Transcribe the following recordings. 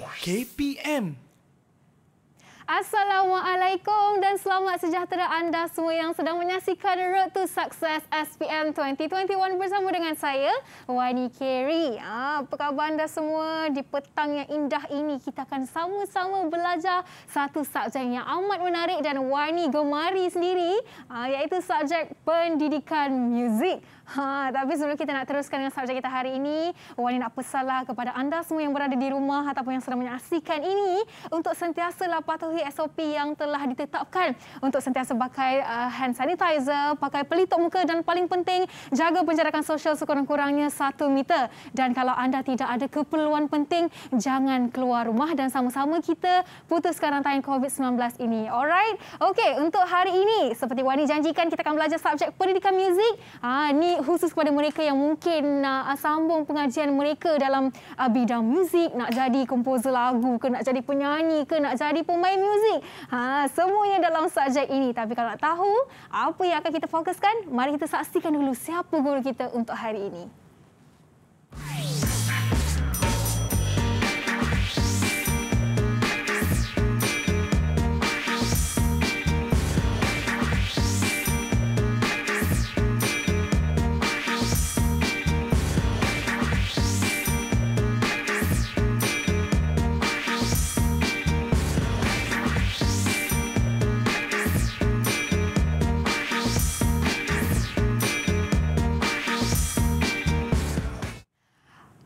KPM. Assalamualaikum dan selamat sejahtera anda semua yang sedang menyaksikan Road to Success SPM 2021 bersama dengan saya, Wani Keri. Ah, apa khabar anda semua? Di petang yang indah ini, kita akan sama-sama belajar satu subjek yang amat menarik dan Wani gemari sendiri, ah, iaitu subjek pendidikan muzik. Ha, tapi sebelum kita nak teruskan dengan subjek kita hari ini, Wani nak pesanlah kepada anda semua yang berada di rumah ataupun yang sedang menyaksikan ini untuk sentiasa patuhi SOP yang telah ditetapkan untuk sentiasa pakai uh, hand sanitizer, pakai pelitup muka dan paling penting jaga penjarakan sosial sekurang-kurangnya satu meter. Dan kalau anda tidak ada keperluan penting, jangan keluar rumah dan sama-sama kita putuskan rantai COVID-19 ini. Alright? Okey, untuk hari ini seperti Wani janjikan kita akan belajar subjek pendidikan muzik. Ha, ni ini khusus kepada mereka yang mungkin nak ah, sambung pengajian mereka dalam ah, bidang muzik, nak jadi komposer lagu ke, nak jadi penyanyi ke, nak jadi pemain muzik. Ha, semuanya dalam subjek ini. Tapi kalau nak tahu apa yang akan kita fokuskan, mari kita saksikan dulu siapa guru kita untuk hari ini. Hai.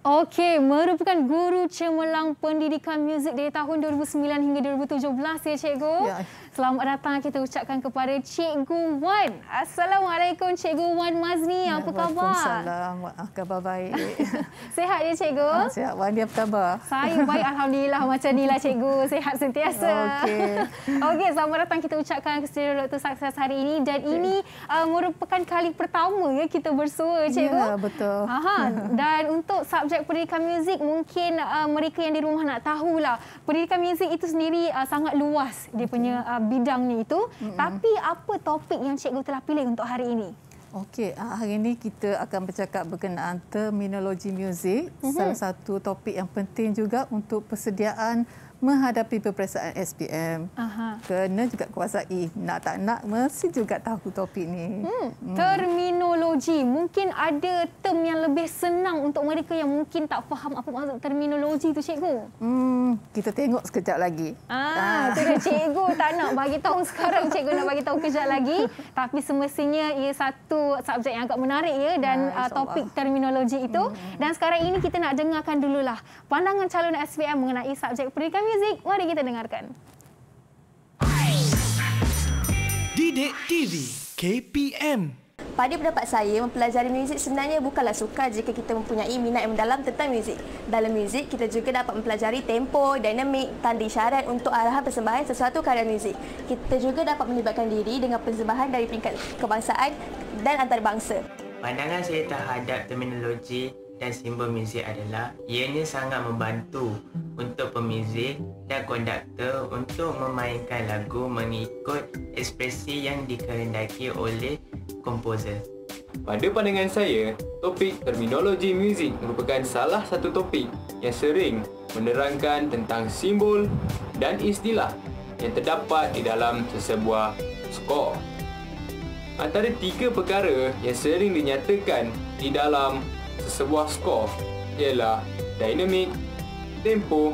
Okey, merupakan guru cemerlang pendidikan muzik dari tahun 2009 hingga 2017 ya cikgu. Ya. Selamat datang kita ucapkan kepada Cikgu Wan. Assalamualaikum Cikgu Wan Mazni. Apa khabar? Waalaikumsalam. Khabar baik. sehat ya Cikgu? Ah, sehat Wan. Apa khabar? Saya baik. Alhamdulillah. Macam inilah Cikgu. Sehat sentiasa. Okey. Okey. Selamat datang kita ucapkan ke studio Dr. Sukses hari ini. Dan okay. ini uh, merupakan kali pertama ya kita bersua Cikgu. Ya, betul. Aha. Dan untuk subjek pendidikan muzik, mungkin uh, mereka yang di rumah nak tahulah. Pendidikan muzik itu sendiri uh, sangat luas. Dia punya... Uh, bidangnya itu. Mm-hmm. Tapi apa topik yang cikgu telah pilih untuk hari ini? Okey, ah, hari ini kita akan bercakap berkenaan terminologi muzik. Mm-hmm. Salah satu topik yang penting juga untuk persediaan menghadapi peperiksaan SPM. Aha. Kena juga kuasai. Nak tak nak, mesti juga tahu topik ni. Hmm. hmm. Terminologi. Mungkin ada term yang lebih senang untuk mereka yang mungkin tak faham apa maksud terminologi tu cikgu. Hmm. Kita tengok sekejap lagi. Ah, ah. Tengok, cikgu tak nak bagi tahu sekarang. Cikgu nak bagi tahu kejap lagi. Tapi semestinya ia satu subjek yang agak menarik ya dan ah, ah topik terminologi itu. Hmm. Dan sekarang ini kita nak dengarkan dululah pandangan calon SPM mengenai subjek perikan. Music. Mari kita dengarkan. Didik TV KPM pada pendapat saya, mempelajari muzik sebenarnya bukanlah suka jika kita mempunyai minat yang mendalam tentang muzik. Dalam muzik, kita juga dapat mempelajari tempo, dinamik, tanda isyarat untuk arahan persembahan sesuatu karya muzik. Kita juga dapat melibatkan diri dengan persembahan dari tingkat kebangsaan dan antarabangsa. Pandangan saya terhadap terminologi dan simbol muzik adalah ianya sangat membantu untuk pemuzik dan konduktor untuk memainkan lagu mengikut ekspresi yang dikehendaki oleh komposer. Pada pandangan saya, topik terminologi muzik merupakan salah satu topik yang sering menerangkan tentang simbol dan istilah yang terdapat di dalam sesebuah skor. Antara tiga perkara yang sering dinyatakan di dalam sesebuah skor ialah dinamik, tempo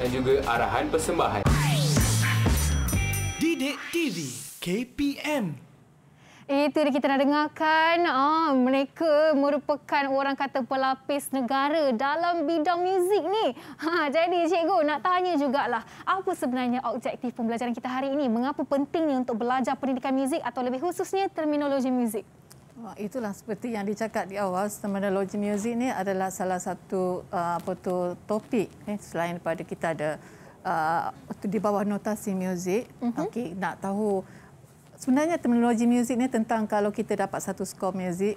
dan juga arahan persembahan. Didik TV KPM itu yang kita nak dengarkan. Ah, mereka merupakan orang kata pelapis negara dalam bidang muzik ni. Ha, jadi cikgu nak tanya jugalah apa sebenarnya objektif pembelajaran kita hari ini? Mengapa pentingnya untuk belajar pendidikan muzik atau lebih khususnya terminologi muzik? Ha, itulah seperti yang dicakap di awal terminologi muzik ini adalah salah satu uh, apa tu topik eh, selain daripada kita ada uh, di bawah notasi muzik mm-hmm. okey nak tahu sebenarnya terminologi muzik ini tentang kalau kita dapat satu skor muzik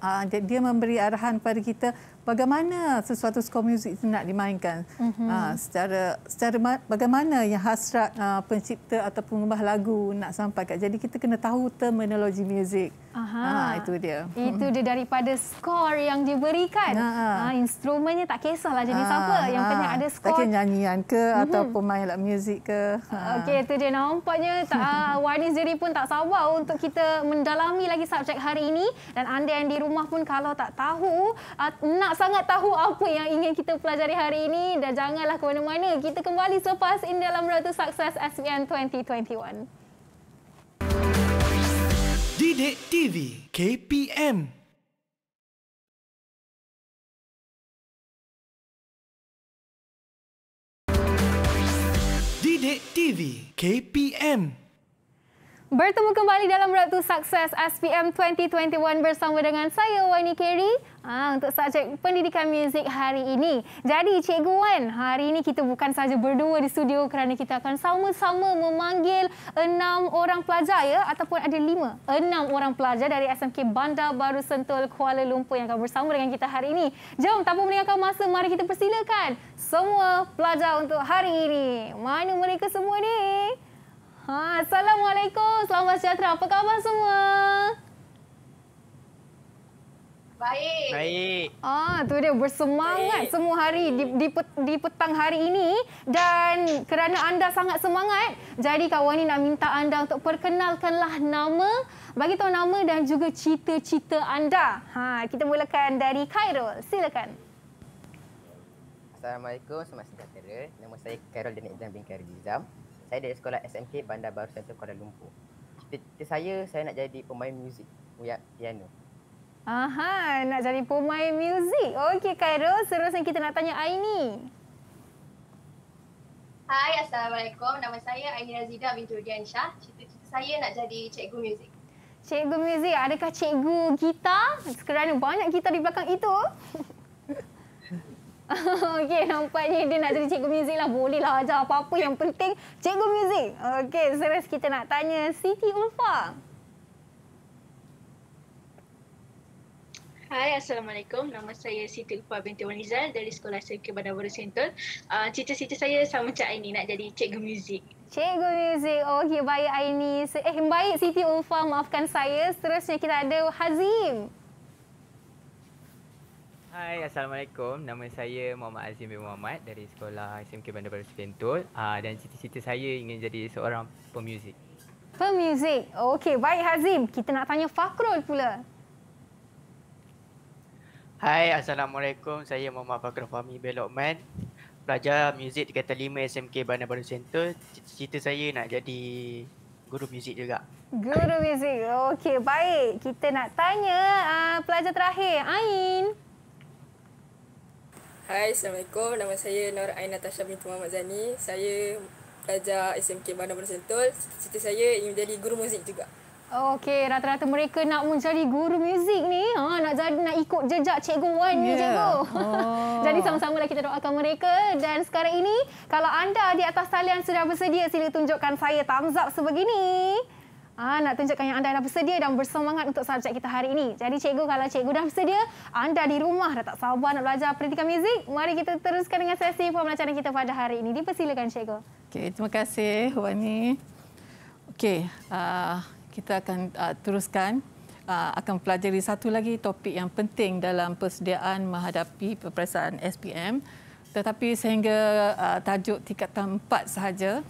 Ah, dia, memberi arahan kepada kita bagaimana sesuatu skor music itu nak dimainkan mm-hmm. secara secara bagaimana yang hasrat ah, pencipta atau pengubah lagu nak sampai Jadi kita kena tahu terminologi music. Aha. itu dia. Itu mhm. dia daripada skor yang diberikan. Ha uh instrumennya tak kisahlah jenis uh apa yang uh penting ada skor. Tak nyanyian ke uh-huh. Mhm. ataupun main lagu music ke. Uh-huh. Okey itu dia nampaknya tak uh, pun tak sabar untuk kita mendalami lagi subjek hari ini dan anda yang di rumah pun kalau tak tahu, ah, nak sangat tahu apa yang ingin kita pelajari hari ini dan janganlah ke mana-mana. Kita kembali selepas in dalam Road sukses SPM 2021. Didik TV KPM Didik TV KPM Bertemu kembali dalam Ratu Sukses SPM 2021 bersama dengan saya Wani Kerry ha, ah, untuk subjek pendidikan muzik hari ini. Jadi Cikgu Wan, hari ini kita bukan sahaja berdua di studio kerana kita akan sama-sama memanggil enam orang pelajar ya ataupun ada lima, enam orang pelajar dari SMK Bandar Baru Sentul Kuala Lumpur yang akan bersama dengan kita hari ini. Jom tanpa meninggalkan masa, mari kita persilakan semua pelajar untuk hari ini. Mana mereka semua ni? Ha, Assalamualaikum. Selamat sejahtera. Apa khabar semua? Baik. Baik. Ah, tu dia bersemangat Baik. semua hari di, di, di petang hari ini dan kerana anda sangat semangat, jadi kawan ini nak minta anda untuk perkenalkanlah nama, bagi tahu nama dan juga cita-cita anda. Ha, kita mulakan dari Khairul. Silakan. Assalamualaikum, selamat sejahtera. Nama saya Khairul Denik Jam bin Khairul Jizam saya dari sekolah SMK Bandar Baru Sentra Kuala Lumpur. Cita-cita saya, saya nak jadi pemain muzik, buat piano. Aha, nak jadi pemain muzik. Okey, Cairo. seterusnya kita nak tanya Aini. Hai, Assalamualaikum. Nama saya Aini Razida binti Rudiansyah. Cita-cita saya nak jadi cikgu muzik. Cikgu muzik, adakah cikgu gitar? Kerana banyak gitar di belakang itu. Okey, nampaknya dia nak jadi cikgu muzik lah. Boleh lah ajar apa-apa yang penting cikgu muzik. Okey, terus kita nak tanya Siti Ulfa. Hai, Assalamualaikum. Nama saya Siti Ulfa binti Wanizal dari Sekolah Serika Bandar Baru Sentul. Ah, cita-cita saya sama Cik Aini nak jadi cikgu muzik. Cikgu muzik. Okey, baik Aini. Eh, baik Siti Ulfa. Maafkan saya. Seterusnya kita ada Hazim. Hai, Assalamualaikum. Nama saya Muhammad Azim bin Muhammad dari sekolah SMK Bandar Baru Sepentul. Uh, ah, dan cita-cita saya ingin jadi seorang pemuzik. Pemuzik. Okey, baik Azim. Kita nak tanya Fakrul pula. Hai, Assalamualaikum. Saya Muhammad Fakrul Fahmi Belokman. Pelajar muzik di kata 5 SMK Bandar Baru Sentul. Cita-cita saya nak jadi guru muzik juga. Guru muzik. Okey, baik. Kita nak tanya uh, pelajar terakhir, Ain. Hai, Assalamualaikum. Nama saya Nur Ain Natasha binti Muhammad Zani. Saya pelajar SMK Bandar Bandar Sentul. Cita saya ingin menjadi guru muzik juga. Oh, okey, rata-rata mereka nak menjadi guru muzik ni. Ha, nak jadi nak ikut jejak Cikgu Wan yeah. ni, ya. Cikgu. Oh. jadi sama-sama lah kita doakan mereka. Dan sekarang ini, kalau anda di atas talian sudah bersedia, sila tunjukkan saya thumbs up sebegini. Ah, nak tunjukkan yang anda dah bersedia dan bersemangat untuk subjek kita hari ini. Jadi cikgu, kalau cikgu dah bersedia, anda di rumah dah tak sabar nak belajar pendidikan muzik, mari kita teruskan dengan sesi pembelajaran kita pada hari ini. Dipersilakan cikgu. Okay, terima kasih Wani. Okay, uh, ah, kita akan uh, teruskan. Uh, akan pelajari satu lagi topik yang penting dalam persediaan menghadapi peperiksaan SPM. Tetapi sehingga uh, tajuk tingkatan 4 sahaja,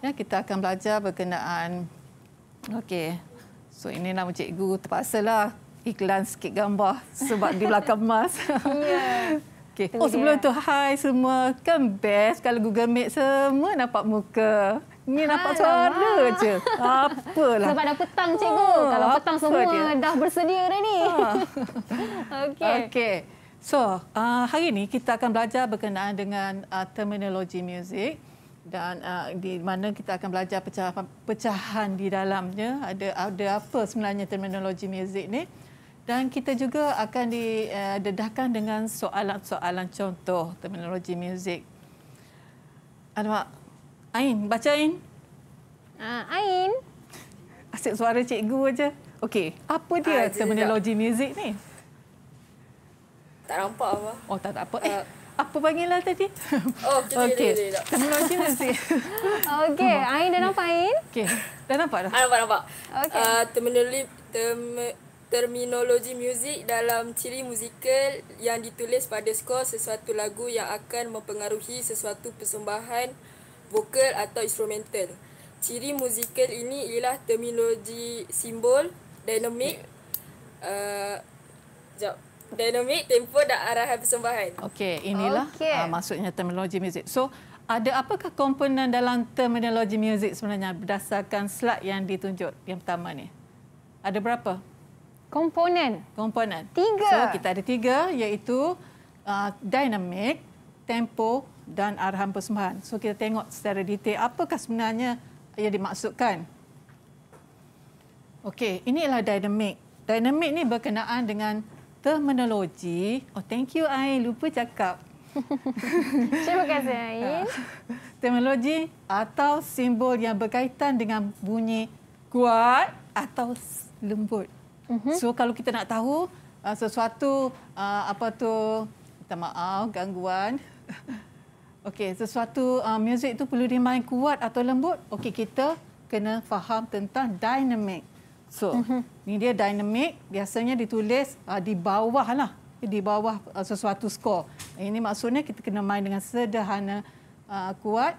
ya, kita akan belajar berkenaan Okey. So ini nama cikgu terpaksa lah iklan sikit gambar sebab di belakang mas. Ya. Okey. Oh sebelum tu hai semua. Kan best kalau Google Meet semua nampak muka. Ni nampak suara je. Apalah. Sebab dah petang cikgu. Oh, kalau petang semua dia? dah bersedia dah ni. Ah. Okey. Okey. So, uh, hari ini kita akan belajar berkenaan dengan uh, ah, terminologi muzik dan uh, di mana kita akan belajar pecahan, pecahan di dalamnya ada ada apa sebenarnya terminologi muzik ni dan kita juga akan didedahkan uh, dengan soalan-soalan contoh terminologi muzik. Alamak, Ain, baca Ain. Uh, Ain. Asyik suara cikgu aja. Okey, apa dia ah, terminologi muzik ni? Tak nampak apa. Oh, tak, tak apa. Eh, uh, apa panggilan tadi? Oh, okey. Terminologi mesti. Okey, Ain dah nampak Ain? Okey. Dah nampak dah. Ah, nampak nampak. Okey. Uh, ah, terminologi term, terminologi muzik dalam ciri muzikal yang ditulis pada skor sesuatu lagu yang akan mempengaruhi sesuatu persembahan vokal atau instrumental. Ciri muzikal ini ialah terminologi simbol, dinamik, uh, Dynamic tempo dan arahan persembahan. Okey, inilah okay. uh, maksudnya terminologi muzik. So, ada apakah komponen dalam terminologi muzik sebenarnya berdasarkan slide yang ditunjuk yang pertama ni? Ada berapa? Komponen. Komponen. Tiga. So, kita ada tiga iaitu uh, dinamik, tempo dan arahan persembahan. So, kita tengok secara detail apakah sebenarnya yang dimaksudkan. Okey, inilah dynamic. Dynamic ni berkenaan dengan terminologi. Oh, thank you Ain, lupa cakap. Terima kasih Ain. Ah, terminologi atau simbol yang berkaitan dengan bunyi kuat atau lembut. Uh-huh. So kalau kita nak tahu uh, sesuatu uh, apa tu, kita maaf gangguan. Okey, sesuatu uh, muzik itu perlu dimain kuat atau lembut? Okey, kita kena faham tentang dynamic So, mm -hmm. ni dia dynamic, biasanya ditulis uh, di bawah lah, di bawah uh, sesuatu skor. Ini maksudnya kita kena main dengan sederhana uh, kuat.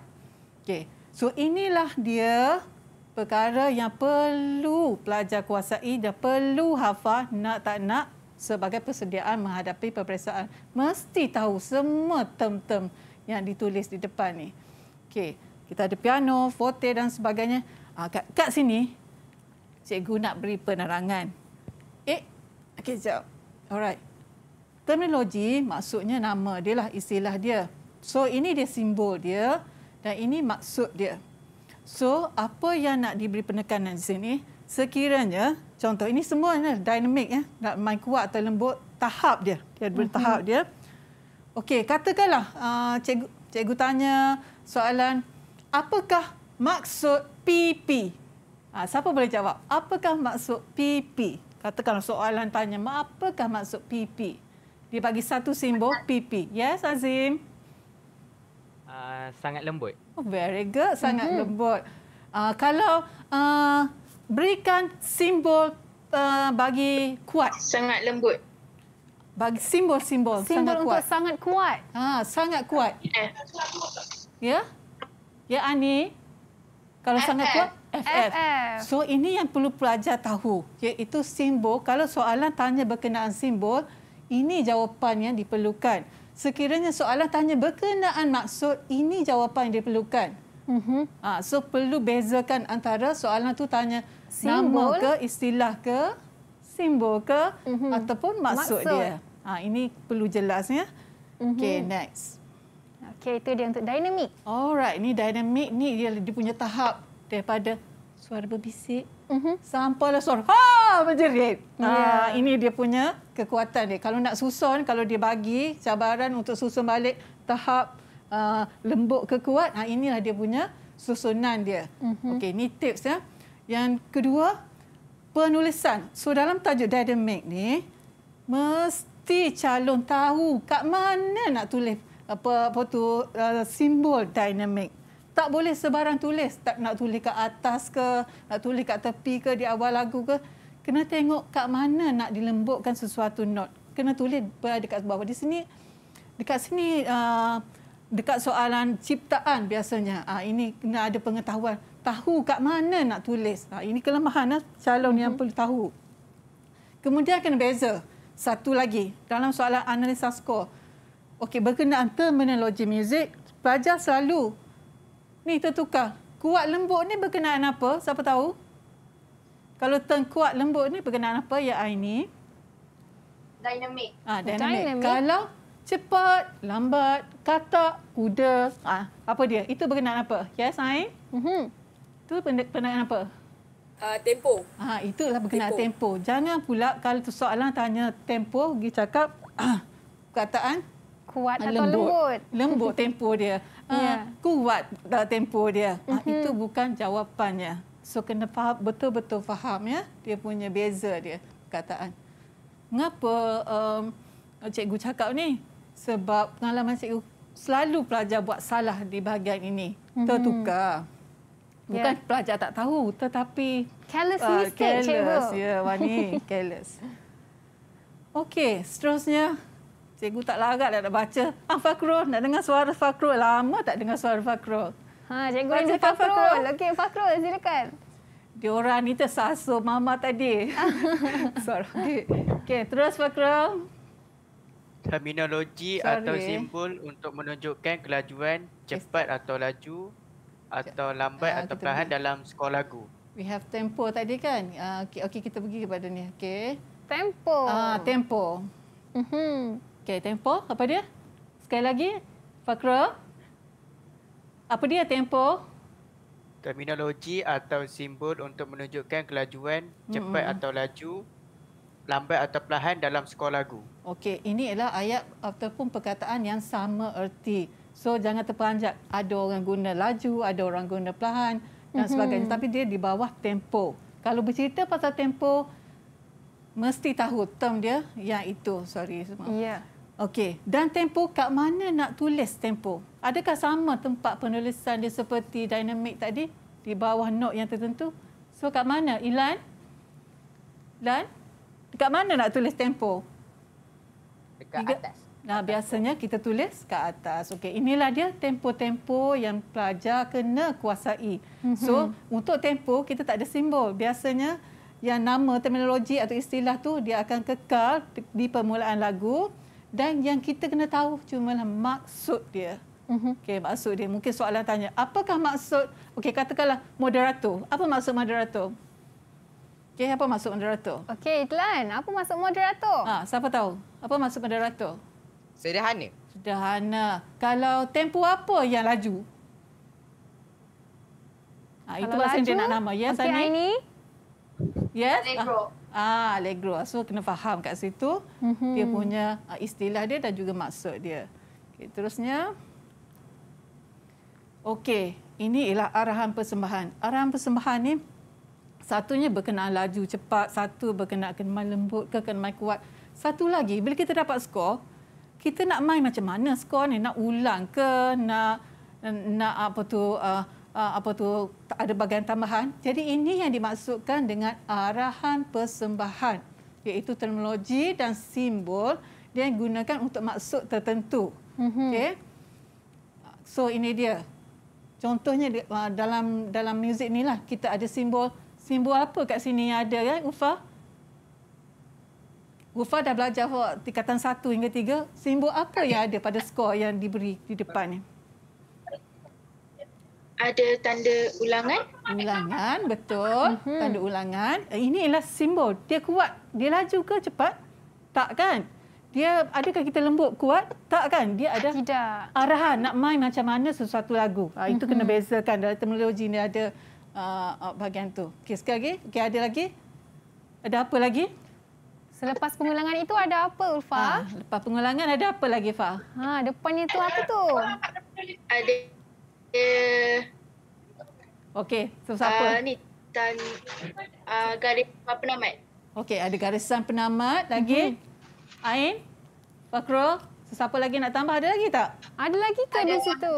Okay. So, inilah dia perkara yang perlu pelajar kuasai dan perlu hafal nak tak nak sebagai persediaan menghadapi peperiksaan. Mesti tahu semua term-term yang ditulis di depan ni. Okay. Kita ada piano, forte dan sebagainya. Uh, kat, kat sini, cikgu nak beri penerangan. Eh, okey jap. Alright. Terminologi maksudnya nama dia lah istilah dia. So ini dia simbol dia dan ini maksud dia. So apa yang nak diberi penekanan di sini? Sekiranya contoh ini semua ni dynamic ya, nak main kuat atau lembut tahap dia. Dia bertahap mhm. mm-hmm. dia. Okey, katakanlah uh, cikgu cikgu tanya soalan apakah maksud PP Ha, siapa boleh jawab? Apakah maksud PP? Katakan soalan tanya, apakah maksud PP? Dia bagi satu simbol PP. Yes, Azim? Uh, sangat lembut. Oh, very good. Sangat mm-hmm. lembut. Uh, kalau uh, berikan simbol uh, bagi kuat. Sangat lembut. Bagi simbol-simbol. Simbol sangat untuk kuat. sangat kuat. Ha, sangat kuat. Eh. Ya? Yeah. Ya, yeah, Ani? Kalau f sangat eh, eh. kuat, FF. So ini yang perlu pelajar tahu, iaitu ya, simbol. Kalau soalan tanya berkenaan simbol, ini jawapan yang diperlukan. Sekiranya soalan tanya berkenaan maksud, ini jawapan yang diperlukan. Mm-hmm. Ha, so perlu bezakan antara soalan tu tanya simbol. nama ke, istilah ke, simbol ke mm-hmm. ataupun maksud, maksud. dia. Ha, ini perlu jelasnya. Mm-hmm. Okay, next. Okay, itu dia untuk dynamic. Alright, ni dynamic ni dia, dia punya tahap daripada suara berbisik uh-huh. sampailah suara ha menjerit. Yeah. Ha ini dia punya kekuatan dia. Kalau nak susun, kalau dia bagi cabaran untuk susun balik tahap uh, lembut ke kuat, ha inilah dia punya susunan dia. Uh-huh. Okey, ni tips ya. Yang kedua, penulisan. So dalam tajuk dynamic ni mesti calon tahu kat mana nak tulis apa foto uh, simbol dynamic tak boleh sebarang tulis tak nak tulis kat atas ke nak tulis kat tepi ke di awal lagu ke kena tengok kat mana nak dilembutkan sesuatu note kena tulis berada dekat bawah di sini dekat sini uh, dekat soalan ciptaan biasanya uh, ini kena ada pengetahuan tahu kat mana nak tulis uh, ini kelemahan uh, calon yang mhm. perlu tahu kemudian kena beza satu lagi dalam soalan analisa skor okey berkenaan terminologi muzik pelajar selalu Ni tertukar. Kuat lembut ni berkenaan apa? Siapa tahu? Kalau tengkuat lembut ni berkenaan apa ya Aini? Dynamic. Ah, dynamic. dynamic. Kalau cepat, lambat, katak, kuda, ah, apa dia? Itu berkenaan apa? Yes, Ain? Mm -hmm. Itu berkenaan apa? Uh, tempo. Ah, itulah berkenaan tempo. tempo. Jangan pula kalau tu soalan tanya tempo, pergi cakap ah, kataan kuat ah, atau lembut? Lembut tempo dia. Yeah. Uh, ya. kuat dalam tempo dia. Uh, mm-hmm. Itu bukan jawapannya. So kena faham, betul-betul faham ya. Dia punya beza dia kataan. Mengapa um, cikgu cakap ni? Sebab pengalaman cikgu selalu pelajar buat salah di bahagian ini. Mm-hmm. Tertukar. Ya. Bukan yeah. pelajar tak tahu tetapi careless ah, mistake careless, cikgu. Ya, yeah, Wani, careless. Okey, seterusnya Cikgu tak larat nak baca. Ah, Fakrul, nak dengar suara Fakrul. Lama tak dengar suara Fakrul. Ha, cikgu rindu Fakrul. Fakrul. Okey, Fakrul, silakan. Diorang ni tersasu mama tadi. suara. Okey, okay, terus Fakrul. Terminologi Sorry. atau simbol untuk menunjukkan kelajuan cepat atau laju atau lambat uh, atau perlahan dalam skor lagu. We have tempo tadi kan? Uh, okey, okay, kita pergi kepada ni. Okey. Tempo. uh, tempo. Mhm. uh Okay tempo apa dia? Sekali lagi, fakra. Apa dia tempo? Terminologi atau simbol untuk menunjukkan kelajuan cepat mm -hmm. atau laju, lambat atau perlahan dalam sekolah lagu. Okey, ini adalah ayat ataupun perkataan yang sama erti. So jangan terperanjat. Ada orang guna laju, ada orang guna perlahan dan mm-hmm. sebagainya. Mm -hmm. Tapi dia di bawah tempo. Kalau bercerita pasal tempo, mesti tahu term dia yang itu sorry semua. Ya. Yeah. Okey, dan tempo kat mana nak tulis tempo? Adakah sama tempat penulisan dia seperti dynamic tadi di bawah note yang tertentu? So kat mana Ilan? Dan dekat mana nak tulis tempo? Dekat Tiga. atas. Nah, atas biasanya kita tulis ke atas. Okey, inilah dia tempo-tempo yang pelajar kena kuasai. Mm-hmm. So, untuk tempo kita tak ada simbol. Biasanya yang nama terminologi atau istilah tu dia akan kekal di permulaan lagu dan yang kita kena tahu cumalah maksud dia. Mm-hmm. Okey, maksud dia. Mungkin soalan tanya, apakah maksud? Okey, katakanlah moderato. Apa maksud moderato? Okey, apa maksud moderator? Okey, Itlan, apa maksud moderato? Ha, siapa tahu? Apa maksud moderato? Sederhana. Sederhana. Kalau tempo apa yang laju? Ha, itu maksud dia nak nama. Ya, okay, Sani. Okey, Yes. Ah, ah, Allegro. So kena faham kat situ mm-hmm. dia punya ah, istilah dia dan juga maksud dia. Okay, terusnya. Okey, ini ialah arahan persembahan. Arahan persembahan ni satunya berkenaan laju cepat, satu berkenaan kemain lembut ke kemain kuat. Satu lagi, bila kita dapat skor, kita nak main macam mana skor ni? Nak ulang ke? Nak nak apa tu uh, Ah, apa tu ada bagian tambahan. Jadi ini yang dimaksudkan dengan arahan persembahan iaitu terminologi dan simbol dia gunakan untuk maksud tertentu. Mm-hmm. Okey. So ini dia. Contohnya ah, dalam dalam muzik inilah kita ada simbol simbol apa kat sini yang ada kan Ufa? Ufa dah belajar tingkatan satu hingga tiga. Simbol apa yang ada pada skor yang diberi di depan ni? ada tanda ulangan. Ulangan, betul. Mm-hmm. Tanda ulangan. Eh, ini ialah simbol. Dia kuat. Dia laju ke cepat? Tak kan? Dia adakah kita lembut kuat? Tak kan? Dia ada Tidak. arahan nak main macam mana sesuatu lagu. Ah, itu mm-hmm. kena mhm. bezakan dalam terminologi ni ada uh, bahagian tu. Okey, sekali lagi. Okey, ada lagi? Ada apa lagi? Selepas pengulangan itu ada apa Ulfa? Ha, lepas pengulangan ada apa lagi Fa? Ha depannya itu apa tu? Ada Okey, so siapa? Uh, ni Tan uh, Garisan Penamat. Okey, ada Garisan Penamat lagi. Mm-hmm. Ain, Fakrul, so, siapa lagi nak tambah? Ada lagi tak? Ada lagi ke di situ?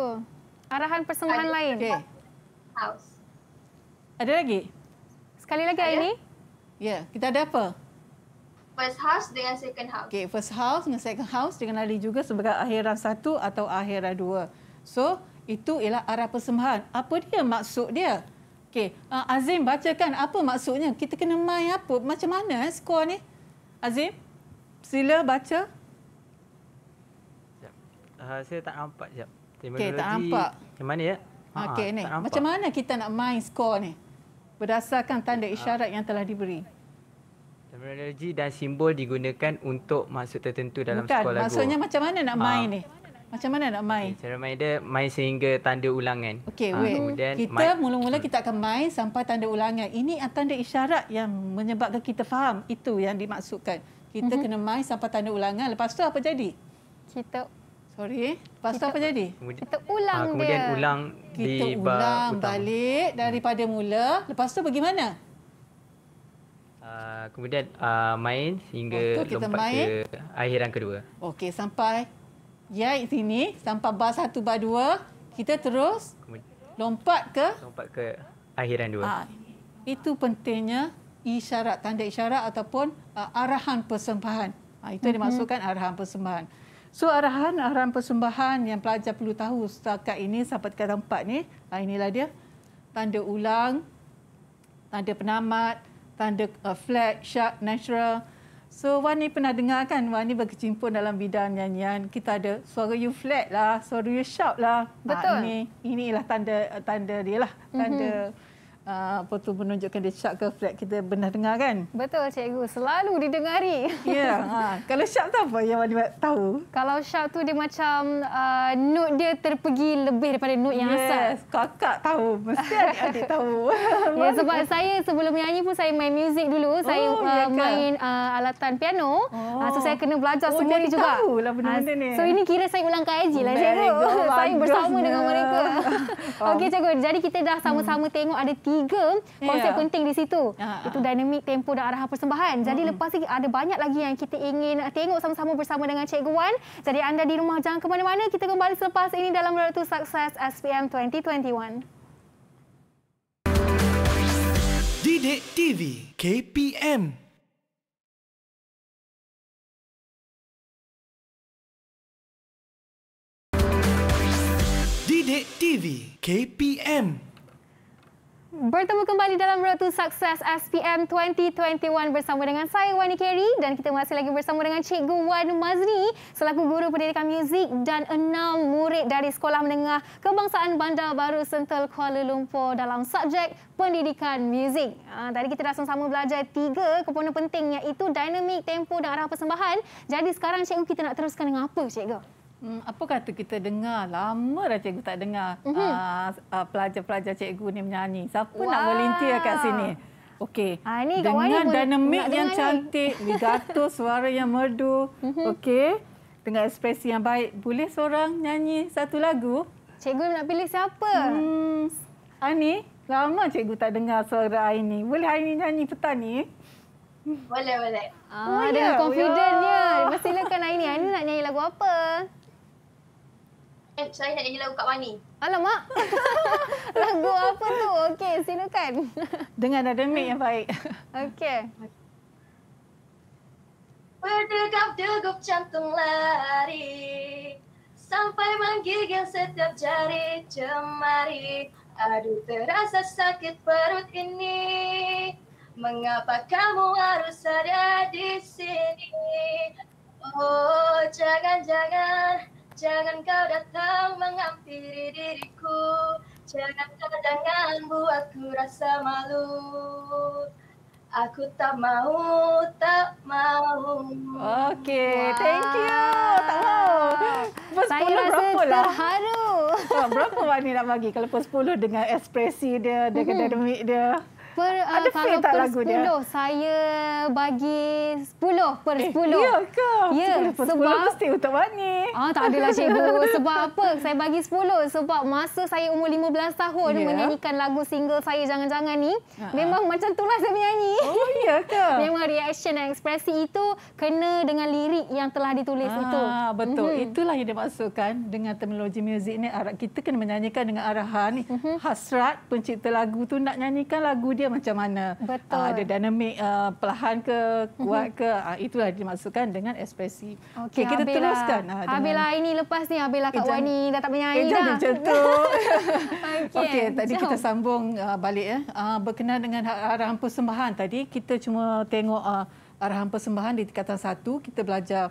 Arahan persembahan ada. lain. Okay. House. Ada lagi? Sekali lagi ini? Ya, yeah. kita ada apa? First house dengan second house. Okey, first house dengan second house dengan ada juga sebagai akhiran satu atau akhiran dua. So, itu ialah arah persembahan. Apa dia maksud dia? Okey, uh, Azim bacakan apa maksudnya? Kita kena main apa? Macam mana eh, skor ni? Azim, sila baca. Uh, saya tak nampak sekejap. Okey, tak nampak. Macam mana ya? Okey, ah, ni. Macam mana kita nak main skor ni? Berdasarkan tanda ah. isyarat uh. yang telah diberi. Terminologi dan simbol digunakan untuk maksud tertentu dalam Bukan, skor lagu. Maksudnya macam mana nak uh. main ah. ni? Macam mana nak main? Okay, cara main dia main sehingga tanda ulangan. Okey, ha, ah, wait. Kemudian kita main. mula-mula kita akan main sampai tanda ulangan. Ini tanda isyarat yang menyebabkan kita faham itu yang dimaksudkan. Kita mm-hmm. kena main sampai tanda ulangan. Lepas tu apa jadi? Kita Sorry. Eh. Lepas tu apa jadi? Kita ulang ha, ah, kemudian dia. Kemudian ulang kita di bar Kita ulang balik daripada mula. Lepas tu bagaimana? Uh, kemudian uh, main sehingga lompat main. ke akhiran kedua. Okey, sampai Ya, di sini sampai bar satu, bar dua. Kita terus lompat ke? Lompat ke akhiran dua. Ha, itu pentingnya isyarat, tanda isyarat ataupun uh, arahan persembahan. Ha, itu mm-hmm. dimasukkan arahan persembahan. So arahan arahan persembahan yang pelajar perlu tahu setakat ini sampai ke tempat ni, ha, inilah dia. Tanda ulang, tanda penamat, tanda uh, flat, shark, natural, So Wan ni pernah dengar kan Wan ni berkecimpung dalam bidang nyanyian. Kita ada suara you flat lah, suara you shout lah. Ha, Betul. Ha, ini inilah tanda tanda dia lah, tanda mm-hmm. Ah, apa tu menunjukkan dia syak ke flat kita benar dengar kan? Betul cikgu, selalu didengari. Ya. Yeah. ha. Kalau syak tu apa yang Wani tahu? Kalau syak tu dia macam uh, ah, note dia terpergi lebih daripada note yang yes. asal. kakak tahu. Mesti adik-adik tahu. ya, sebab saya sebelum nyanyi pun saya main muzik dulu. Saya oh, uh, main uh, alatan piano. Oh. Uh, so saya kena belajar oh, semua ni juga. Oh, tahu lah benda-benda ni. so ini kira saya ulang KIG lah cikgu. saya bersama dengan mereka. Okey cikgu, jadi kita dah sama-sama hmm. tengok ada tiga tiga konsep yeah. penting di situ. Uh-huh. Itu ha. dinamik tempo dan arah persembahan. Jadi uh-huh. lepas ini ada banyak lagi yang kita ingin tengok sama-sama bersama dengan Cikgu Wan. Jadi anda di rumah jangan ke mana-mana. Kita kembali selepas ini dalam Road sukses SPM 2021. Didik TV KPM Didik TV KPM Bertemu kembali dalam Ratu Sukses SPM 2021 bersama dengan saya Wani Kerry dan kita masih lagi bersama dengan Cikgu Wan Mazni selaku guru pendidikan muzik dan enam murid dari Sekolah Menengah Kebangsaan Bandar Baru Sentul Kuala Lumpur dalam subjek pendidikan muzik. Ah, tadi kita dah sama-sama belajar tiga komponen penting iaitu dinamik, tempo dan arah persembahan. Jadi sekarang Cikgu kita nak teruskan dengan apa Cikgu? Hmm, apa kata kita dengar lama dah cikgu tak dengar pelajar mm-hmm. uh, ah, uh, ah, pelajar-pelajar cikgu ni menyanyi. Siapa wow. nak melintir kat sini? Okey. Ha ni dengan dinamik yang cantik, ligato suara yang merdu. Mm-hmm. Okey. Dengan ekspresi yang baik, boleh seorang nyanyi satu lagu? Cikgu nak pilih siapa? Hmm. Ani, lama cikgu tak dengar suara Aini. Boleh Aini nyanyi petang ni? Boleh, boleh. Ah, oh, ya. Dengan confidence-nya. Oh, ya. Silakan Aini. Aini nak nyanyi lagu apa? Eh, saya nak nyanyi lagu Kak Mani. Alamak. lagu apa tu? Okey, silakan. Dengan ada mic yang baik. Okey. Berdegap-degup jantung lari Sampai menggigil setiap jari jemari Aduh terasa sakit perut ini Mengapa kamu harus ada di sini? Oh, jangan-jangan Jangan kau datang menghampiri diriku Jangan kau jangan buatku rasa malu Aku tak mau, tak mau Okay, Wah. thank you Tak mau Pukul 10 rasa berapa lah? terharu Berapa Wani nak bagi kalau pukul 10 dengan ekspresi dia, dengan dinamik dia mhm. Per, uh, ada eh, kalau per lagu 10, saya bagi 10 per eh, 10. Eh, ya ke? Ya, sebab... 10 mesti untuk Wani. Ah, tak adalah cikgu. Sebab apa? Saya bagi 10. Sebab masa saya umur 15 tahun yeah. menyanyikan lagu single saya Jangan-Jangan ni, uh-huh. memang macam itulah saya menyanyi. Oh, ya ke? memang reaksi dan ekspresi itu kena dengan lirik yang telah ditulis ah, itu. Betul. Mm-hmm. Itulah yang dimaksudkan dengan terminologi muzik ni. Kita kena menyanyikan dengan arahan. Mm-hmm. Hasrat pencipta lagu tu nak nyanyikan lagu dia dia macam mana. Ah, Betul. Uh, ada dinamik uh, ah, perlahan ke, kuat mm-hmm. ke. Uh, itulah dimaksudkan dengan ekspresi. Okey, okay, kita Abila. teruskan. Uh, dengan... Abila ini lepas ni, Abila Kak eh, jang... dah tak menyanyi eh, dah. Eh, jangan tadi jom. kita sambung uh, balik. Eh. Uh, berkenaan dengan ha-, arahan persembahan tadi, kita cuma tengok uh, arahan persembahan di tingkatan satu. Kita belajar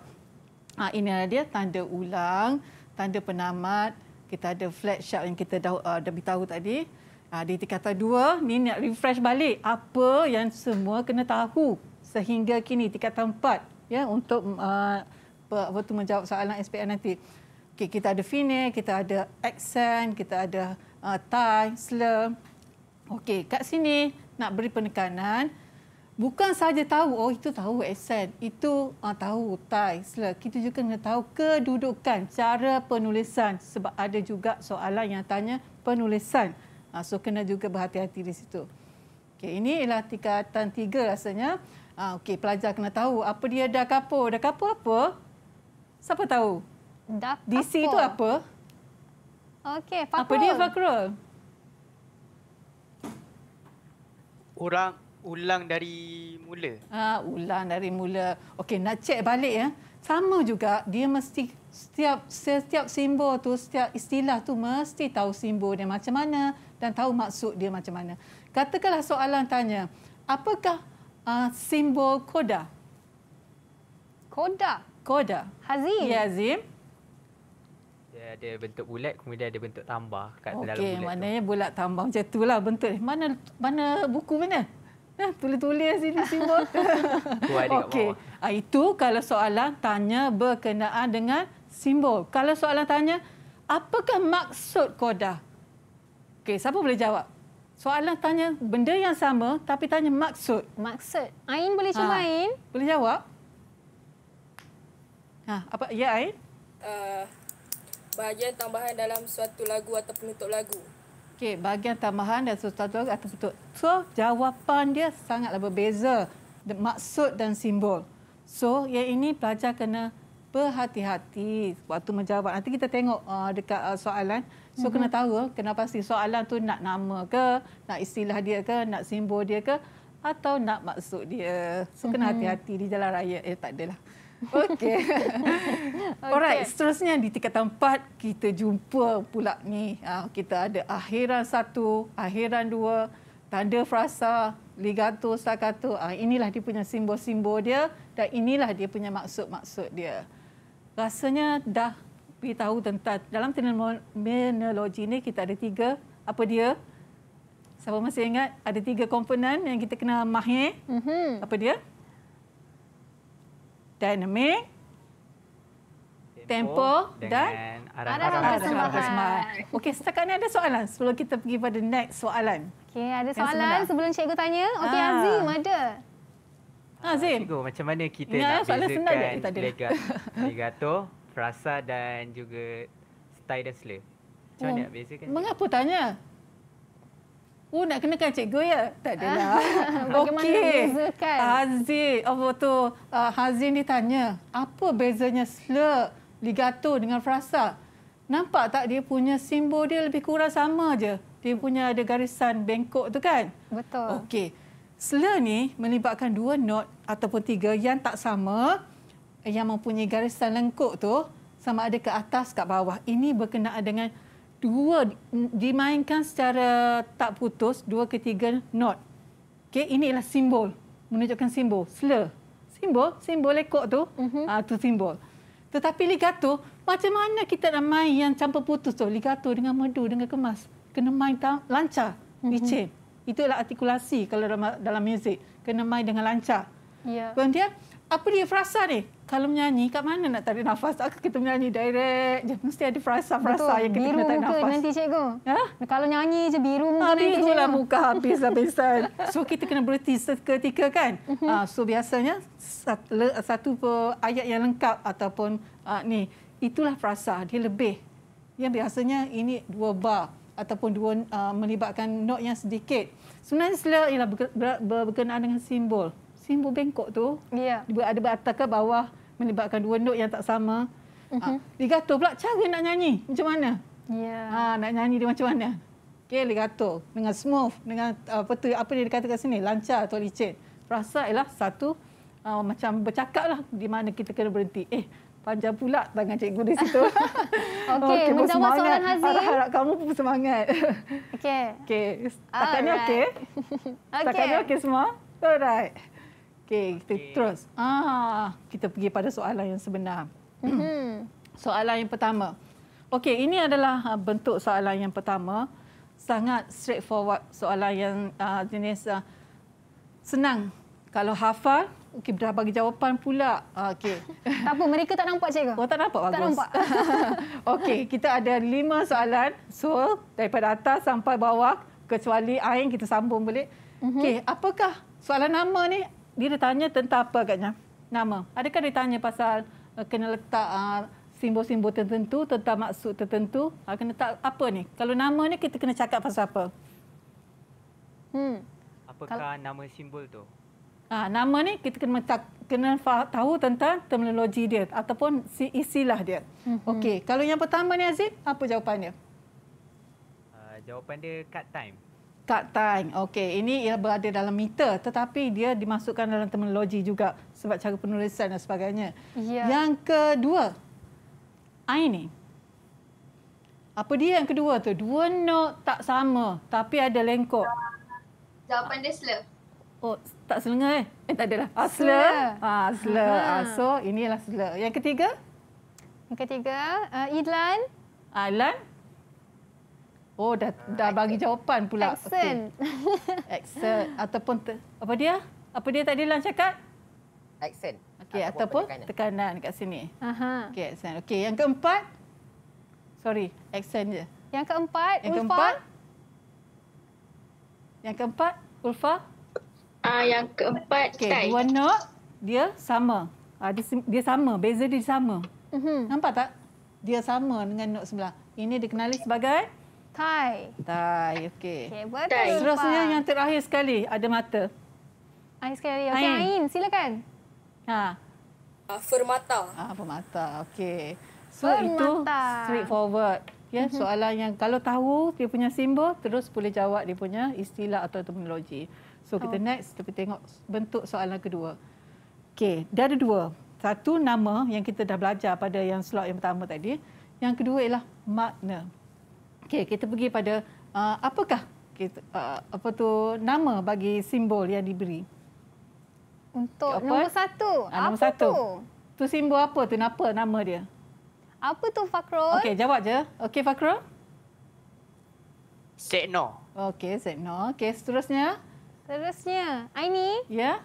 uh, ini dia, tanda ulang, tanda penamat. Kita ada flat sharp yang kita dah, uh, dah beritahu tadi. Ah, di tingkatan dua, ni nak refresh balik apa yang semua kena tahu sehingga kini tingkatan empat ya untuk uh, ah, waktu menjawab soalan SPM nanti. Okay, kita ada fine, kita ada accent, kita ada uh, Thai, slur. Okey, kat sini nak beri penekanan bukan saja tahu oh itu tahu accent, itu uh, tahu Thai, slur. Kita juga kena tahu kedudukan cara penulisan sebab ada juga soalan yang tanya penulisan. Uh, so kena juga berhati-hati di situ. Okay, ini ialah tingkatan tiga rasanya. Ah uh, pelajar kena tahu apa dia dakapo? Dakapo apa? Siapa tahu? Dakapo. DC itu apa? Okey, fakrul. Apa dia fakrul? Orang ulang dari mula. Ah uh, ulang dari mula. Okey, nak cek balik ya. Sama juga dia mesti setiap setiap simbol tu, setiap istilah tu mesti tahu simbol dia macam mana, dan tahu maksud dia macam mana. Katakanlah soalan tanya, apakah uh, simbol koda? Koda? Koda. Hazim. Ya, Hazim. Dia ada bentuk bulat, kemudian ada bentuk tambah kat okay, dalam bulat Okey, maknanya tu. bulat tambah macam itulah bentuk. Mana mana buku mana? Nah, tulis-tulis sini simbol. Okey. Ah itu kalau soalan tanya berkenaan dengan simbol. Kalau soalan tanya apakah maksud koda? Okey, siapa boleh jawab? Soalan tanya benda yang sama tapi tanya maksud. Maksud. Ain boleh cuba ha. Ain. Boleh jawab? Ha, apa ya Ain? Uh, bahagian tambahan dalam suatu lagu atau penutup lagu. Okey, bahagian tambahan dalam suatu lagu atau penutup. So, jawapan dia sangatlah berbeza. Maksud dan simbol. So, yang ini pelajar kena berhati-hati waktu menjawab. Nanti kita tengok uh, dekat uh, soalan. So mm-hmm. kena tahu kenapa pasti soalan tu nak nama ke, nak istilah dia ke, nak simbol dia ke atau nak maksud dia. So kena mm-hmm. hati-hati di jalan raya. Eh tak adalah. Okey. okay. Alright, seterusnya di tingkat tempat kita jumpa pula ni. Ah, kita ada akhiran satu, akhiran dua, tanda frasa, ligato, staccato. Ah, inilah dia punya simbol-simbol dia dan inilah dia punya maksud-maksud dia. Rasanya dah tahu tentang dalam terminologi ni kita ada tiga apa dia siapa masih ingat ada tiga komponen yang kita kena mahir mm-hmm. apa dia dynamic tempo, tempo dan arah arah persembahan okey setakat ni ada soalan sebelum kita pergi pada next soalan okey ada soalan sebelum cikgu tanya okey ha. Azim ada ah, Azim. cikgu, macam mana kita Ingat, ya, nak bezakan legato, frasa dan juga style dan selera? Macam mana oh. nak bezakan? Mengapa tanya? Oh nak kenakan cikgu ya? Tak ada lah. Okey. Hazin. Oh betul. Uh, Hazin tanya Apa bezanya sle ligato dengan frasa? Nampak tak dia punya simbol dia lebih kurang sama je. Dia punya ada garisan bengkok tu kan? Betul. Okey. Sle ni melibatkan dua not ataupun tiga yang tak sama yang mempunyai garisan lengkuk tu sama ada ke atas ke bawah ini berkenaan dengan dua dimainkan secara tak putus dua ketiga not okey inilah simbol menunjukkan simbol sle simbol simbol lekuk tu uh-huh. tu simbol tetapi ligato macam mana kita nak main yang campur putus tu ligato dengan medu dengan kemas kena main ta- lancar mhm. licin uh-huh. itulah artikulasi kalau dalam dalam muzik kena main dengan lancar ya yeah. kemudian apa dia frasa ni? Kalau menyanyi, kat mana nak tarik nafas? Aku kita menyanyi direct. Dia mesti ada frasa-frasa yang kita biru tarik nafas. Biru muka nanti cikgu. Ha? Kalau nyanyi je biru ha, muka ha, nanti cikgu. muka habis habisan. so kita kena berhenti seketika kan? Uh-huh. so biasanya satu, ayat yang lengkap ataupun uh, ni. Itulah frasa. Dia lebih. Yang biasanya ini dua bar ataupun dua uh, melibatkan not yang sedikit. Sebenarnya sila ialah berkenaan dengan simbol simbu bengkok tu yeah. Ya. ada atas ke bawah melibatkan dua note yang tak sama. Mm-hmm. Ha, pula cara nak nyanyi macam mana? Yeah. Ya. Ha, nak nyanyi dia macam mana? Okay, legato dengan smooth, dengan ah, apa tu, apa dia dikatakan sini, lancar atau licin. Rasa ialah satu uh, macam bercakap lah di mana kita kena berhenti. Eh, panjang pula tangan cikgu di situ. okay, okay menjawab semangat. soalan Hazim. Harap, harap kamu pun semangat. Okay. okay, setakat ni okay. Takkan Setakat ni okay semua. Alright. Okey, kita okay. terus. Ah, kita pergi pada soalan yang sebenar. Mm-hmm. Soalan yang pertama. Okey, ini adalah ah, bentuk soalan yang pertama. Sangat straightforward soalan yang uh, jenis uh, senang. Kalau hafal, okay, dah bagi jawapan pula. Okay. Tak apa, mereka tak nampak cikgu. Oh, tak nampak? Bagus. Tak nampak. Okey, kita ada lima soalan. So, daripada atas sampai bawah, kecuali Ain, kita sambung boleh. Mm-hmm. Okey, apakah soalan nama ni? dia ditanya tentang apa agaknya? Nama. Adakah dia tanya pasal uh, kena letak uh, simbol-simbol tertentu, tentang maksud tertentu? Uh, kena letak apa ni? Kalau nama ni kita kena cakap pasal apa? Hmm. Apakah Kal- nama simbol tu? Ah, uh, nama ni kita kena mencak- kena fa- tahu tentang terminologi dia ataupun si istilah dia. Mm-hmm. Okey, kalau yang pertama ni Aziz, apa jawapannya? Uh, ah, jawapan dia cut time. Tak time, Okey, ini ia berada dalam meter tetapi dia dimasukkan dalam terminologi juga sebab cara penulisan dan sebagainya. Ya. Yang kedua, aini. Apa dia yang kedua tu? Dua note tak sama tapi ada lengkok. Jawapan dia slur. Oh, tak selenga eh? Eh, tak adalah. Ah, slur. Eh? slur. Ah, slur. Ha. Ah, so, inilah slur. Yang ketiga? Yang ketiga, uh, Ilan. Ah, Ilan? Oh, dah, dah ah, bagi jawapan pula. Accent. Okay. Accent ataupun te, apa dia? Apa dia tadi lang cakap? Accent. Okey, ah, ataupun, ataupun tekanan. tekanan kat sini. Okay, Okey, Okay, yang keempat. Sorry, accent je. Yang keempat, yang Ulfa. Keempat. Yang keempat, Ulfa. Ah, uh, yang keempat, okay, dua nok Dia sama. Uh, dia, dia sama. Beza dia sama. Uh-huh. Nampak tak? Dia sama dengan nok sebelah. Ini dikenali sebagai... Thai. Thai, okey. Okay, Seterusnya yang terakhir sekali, ada mata. Akhir sekali. Okey, Ain. Ain, silakan. Ha. Uh, permata. Ah, permata, ah, okey. So, permata. itu straightforward. Ya, yeah, mm-hmm. soalan yang kalau tahu dia punya simbol, terus boleh jawab dia punya istilah atau terminologi. So, kita oh. next, kita tengok bentuk soalan kedua. Okey, dia ada dua. Satu nama yang kita dah belajar pada yang slot yang pertama tadi. Yang kedua ialah makna. Okey, kita pergi pada uh, apakah kita, uh, apa tu nama bagi simbol yang diberi? Untuk apa? nombor satu. Ha, nombor apa satu. Tu? tu simbol apa tu? Apa nama dia? Apa tu Fakrul? Okey, jawab je. Okey Fakrul. Zeno. Okey, Zeno. Okey, seterusnya. Seterusnya. Aini? Ya. Yeah.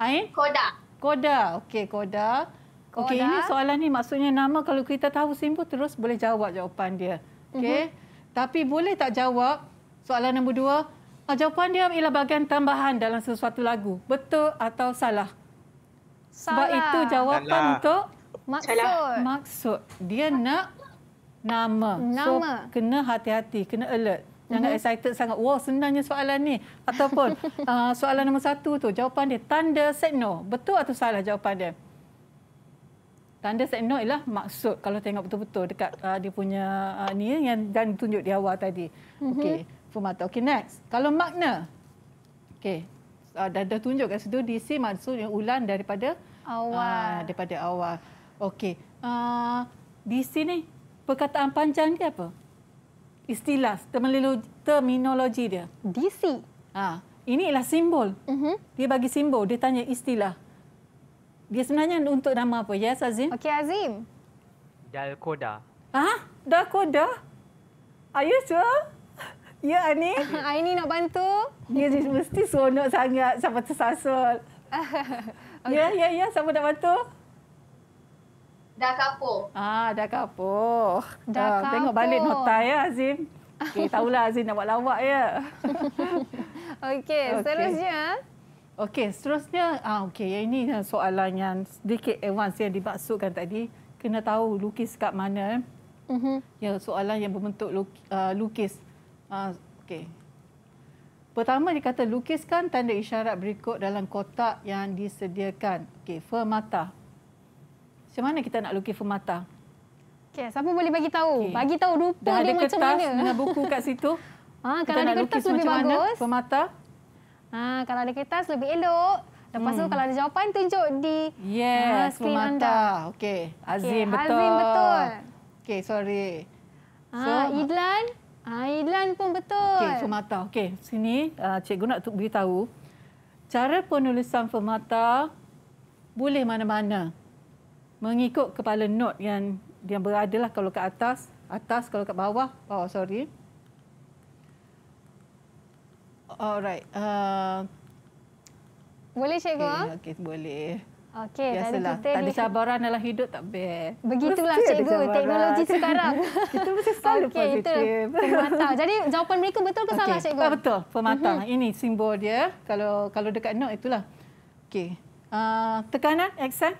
Ain? Koda. Koda. Okey, Koda. Koda. Okey, ini soalan ni maksudnya nama kalau kita tahu simbol terus boleh jawab jawapan dia. Okey. Uh mhm. -huh tapi boleh tak jawab soalan nombor dua? Ah, jawapan dia ialah bagian tambahan dalam sesuatu lagu. Betul atau salah? salah. Sebab itu jawapan salah. untuk maksud. Salah. Maksud. Dia nak nama. nama. So, kena hati-hati, kena alert. Jangan mm-hmm. excited sangat. Wah, senangnya soalan ni. Ataupun uh, soalan nombor satu tu, jawapan dia tanda set Betul atau salah jawapan dia? mm tanda set no ialah maksud kalau tengok betul-betul dekat uh, dia punya uh, ni yang dan tunjuk di awal tadi. Mm-hmm. Okey, fumato. Okey, next. Kalau makna. Okey. Uh, dah, dah tunjuk kat situ DC maksud yang ulan daripada awal. Uh, daripada awal. Okey. Uh, di sini perkataan panjang dia apa? Istilah, terminologi dia. DC. Ah, uh, ini ialah simbol. Mm-hmm. Dia bagi simbol, dia tanya istilah. Dia sebenarnya untuk nama apa? Yes, Azim? Okey, Azim. Dalkoda. Hah? Dalkoda? Are you sure? Ya, Ani. Ah, Aini nak bantu. Ya, dia mesti seronok sangat. Siapa tersasul. Ya, ya, ya. Siapa nak bantu? Dah kapur. Ah, dah kapur. Dah ah, kapur. Tengok balik nota ya Azim. Okey, tahulah Azim nak buat lawak ya. Okey, okay. seterusnya. Okey, seterusnya ah okey, yang ini soalan yang sedikit advance yang dimaksudkan tadi, kena tahu lukis kat mana. Mm-hmm. Ya, soalan yang berbentuk ah, lukis. Ah okey. Pertama dikata lukiskan tanda isyarat berikut dalam kotak yang disediakan. Okey, fermata. Macam mana kita nak lukis fermata? Okey, siapa boleh bagi tahu? Okay. Bagi tahu rupa Dah dia macam mana. Ada kertas dengan buku kat situ. Ah, ha, kalau ada kertas lukis lebih macam bagus. Mana? Ha, kalau ada kertas, lebih elok. Lepas tu hmm. kalau ada jawapan, tunjuk di yes, uh, ha, skrin anda. Okey. Azim, okay. betul. Azim, betul. Okey, sorry. Ha, so, Idlan. Ha, Idlan pun betul. Okey, Fumata. Okey, sini uh, cikgu nak beritahu. Cara penulisan Fumata boleh mana-mana. Mengikut kepala not yang dia beradalah kalau ke atas. Atas kalau ke bawah. Oh, sorry. Alright. Uh, boleh cikgu? Okey, ah? okay, boleh. Okey, biasalah. Tadi kita tanda cabaran dalam hidup tak best. Begitulah mesti cikgu, teknologi sekarang. kita mesti selalu okay, positif. Itu pematang. Jadi jawapan mereka betul ke okay. salah cikgu? Ah, betul, pematang. Uh-huh. Mhm. Ini simbol dia. Kalau kalau dekat note itulah. Okey. Uh, tekanan eksen.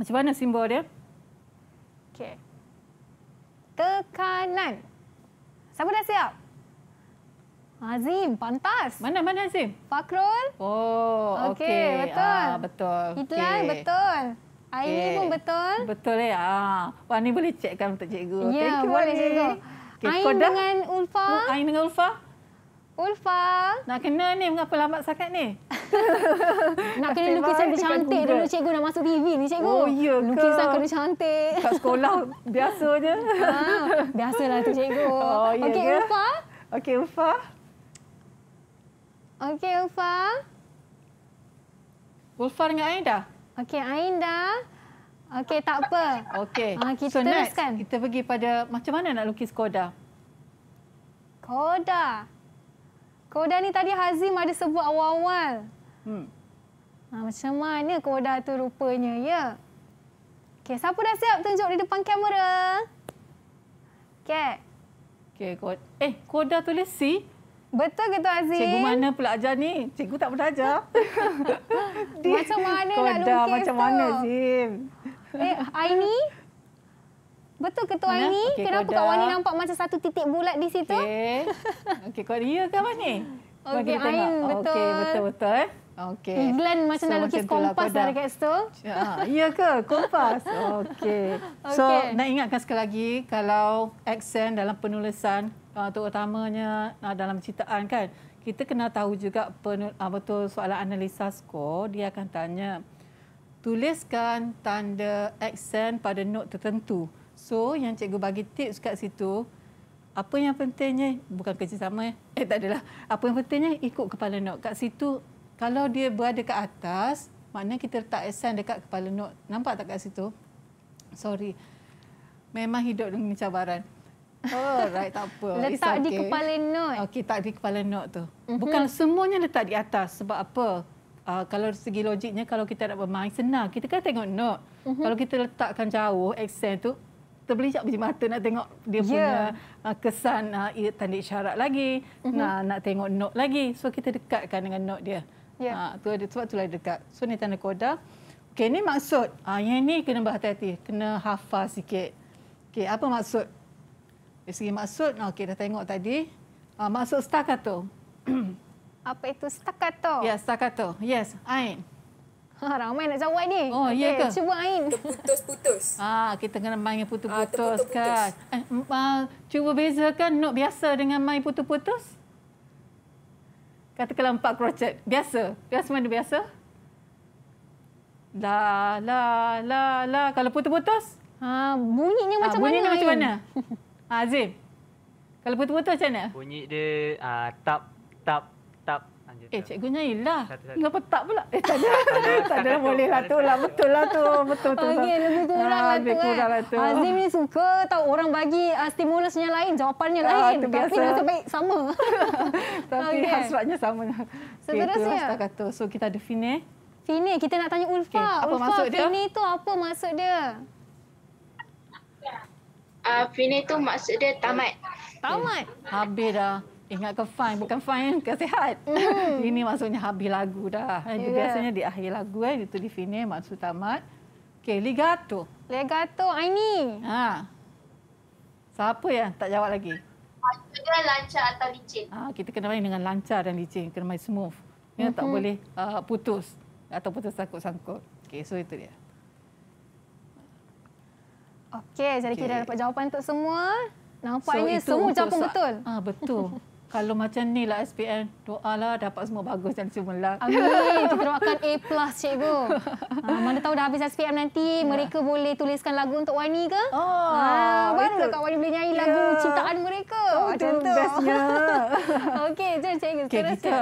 Macam mana simbol dia? Okey. Tekanan. Siapa dah siap? Azim, pantas. Mana mana Azim? Fakrul. Oh, okey. Okay, betul. Ah, betul. Itlan, okay. betul. Aini okay. pun betul. Betul ya. Ah. Wah, ni boleh checkkan untuk cikgu. Ya, yeah, Thank boleh Wani. cikgu. Okay, Ain dengan Ulfa. Oh, Aini dengan Ulfa. Ulfa. Nak kena ni, mengapa lambat sangat ni? nak kena lukisan dia cantik dulu cikgu nak masuk TV ni cikgu. Oh, iya ke? Lukisan kena cantik. Kat sekolah, biasa je. ah, biasalah tu cikgu. Oh, iya Okey, Ulfa. Okey, Ulfa. Okey, Ulfa. Ulfa dengan aida? Okey, aida, Okey, tak apa. Okey. Ah, kita so, teruskan. Next, kita pergi pada macam mana nak lukis koda? Koda. Koda ni tadi Hazim ada sebut awal-awal. Hmm. Ah, macam mana koda tu rupanya, ya? Okey, siapa dah siap tunjuk di depan kamera? Okey. Okey, Koda, Eh, koda tulis C. Betul ke tu Aziz? Cikgu mana pula ajar ni? Cikgu tak pernah ajar. macam mana nak lukis tu? macam mana Zim? Eh, Aini? Betul ke tu Aini? Okay, Kenapa kodah. Kak Wani nampak macam satu titik bulat di situ? Okey. Okey, kau ria ke apa ni? Okey, Ain betul. Eh? Okey, betul-betul eh. Glenn macam so, nak lukis macam lah, kompas dari lah kat situ. Ha, ya ke? Kompas. Okey. Okay. So, nak ingatkan sekali lagi kalau aksen dalam penulisan uh, ah, terutamanya uh, ah, dalam citaan kan kita kena tahu juga penul, uh, ah, betul soalan analisa skor dia akan tanya tuliskan tanda aksen pada note tertentu so yang cikgu bagi tips kat situ apa yang pentingnya bukan kerjasama eh, eh tak adalah apa yang pentingnya ikut kepala note kat situ kalau dia berada kat atas maknanya kita letak aksen dekat kepala note nampak tak kat situ sorry memang hidup dengan cabaran Alright, oh, tak apa. Letak okay. di kepala note. Okey, tak di kepala note tu. Mm-hmm. Bukan semuanya letak di atas. Sebab apa? Uh, kalau segi logiknya, kalau kita nak bermain, senang. Kita kan tengok note. Mm-hmm. Kalau kita letakkan jauh, accent tu, terbelijak biji mata nak tengok dia yeah. punya ya. ah, kesan uh, tanda isyarat lagi. Mm-hmm. Nak, nak tengok note lagi. So, kita dekatkan dengan note dia. Yeah. Ya. Uh, tu ada, sebab tu dekat. So, ni tanda koda. Okey, ni maksud. Uh, yang ni kena berhati-hati. Kena hafal sikit. Okey, apa maksud? Dari segi maksud, okay, dah tengok tadi. Uh, maksud staccato. Apa itu staccato? Ya, yeah, staccato. Yes, Ain. Ha, ramai nak jawab ni. Oh, okay. ya ke? Cuba Ain. Putus-putus. Ah, kita kena main putus-putus ah, kan. Eh, uh, cuba bezakan not biasa dengan main putus-putus. Kata kalau empat crochet. Biasa. Biasa mana biasa? La, la, la, la. Kalau putus-putus? Ha, bunyinya macam bunyinya mana? Bunyinya macam mana? Ah, Azim. Kalau betul-betul macam mana? Bunyi dia uh, tap, tap, tap. Eh, cikgu nyanyi lah. Kenapa tak pula? Eh, tak ada. tak ada. Boleh satu lah, lah. Betul lah tu. Betul tu. Okey, lebih kurang ah, lah tu. Lebih eh. kurang lah Azim ni suka tahu orang bagi uh, stimulusnya lain, jawapannya lain. tapi biasa. Tapi sama. tapi okay. hasratnya sama. Seterusnya. Okay, lah, Seterusnya. So, kita ada Fini. Fini, kita nak tanya Ulfa. Okay. Apa maksud dia? Fini tu apa maksud dia? uh, ah, finish tu maksud dia tamat. Tamat. Okay. Habis dah. Ingat ke fine bukan fine ke sihat. Mm. Ini maksudnya habis lagu dah. Yeah. Ya. Biasanya di akhir lagu eh itu di finish maksud tamat. Okey, legato. Legato ini. Ha. Siapa yang tak jawab lagi? Maksudnya lancar atau licin. Ha, kita kena main dengan lancar dan licin. Kena main smooth. Ya, mm-hmm. Tak mhm. boleh uh, putus. Atau putus sangkut-sangkut. Okey, so itu dia. Okey, jadi okay. kita dah dapat jawapan untuk semua. Nampaknya so, semua jawapan betul. Ah ha, betul. Kalau macam ni lah SPM, doa lah dapat semua bagus dan semua lah. Amin, kita doakan A plus cikgu. Ha, mana tahu dah habis SPM nanti, yeah. mereka boleh tuliskan lagu untuk Wani ke? Oh, ha, baru itu. Kak Wani boleh nyanyi lagu yeah. ciptaan mereka. Oh, Macam itu tu. bestnya. Okey, jom cikgu. Okay, kita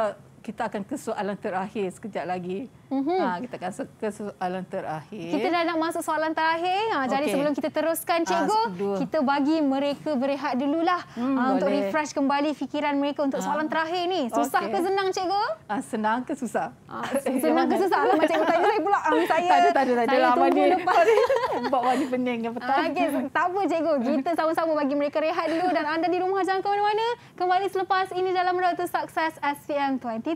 kita akan ke soalan terakhir sekejap lagi. Mm-hmm. Ha, kita akan ke soalan terakhir. Kita dah nak masuk soalan terakhir. Ha, ah, okay. Jadi sebelum kita teruskan, ah, Cikgu, ha, kita bagi mereka berehat dululah hmm, ha, untuk refresh kembali fikiran mereka untuk soalan terakhir ni. Susah okay. ke senang, Cikgu? Ha, senang ke susah? Ha, senang ke susah? Lama Cikgu tanya saya pula. Ha, saya, tak ada, tak ada. Tak ada. Lama dia. Lepas. Buat wajib pening dengan petang. Ha, okay. Tak apa, Cikgu. Kita sama-sama bagi mereka rehat dulu. Dan anda di rumah jangan ke mana-mana. Kembali selepas ini dalam Road sukses SPM 20.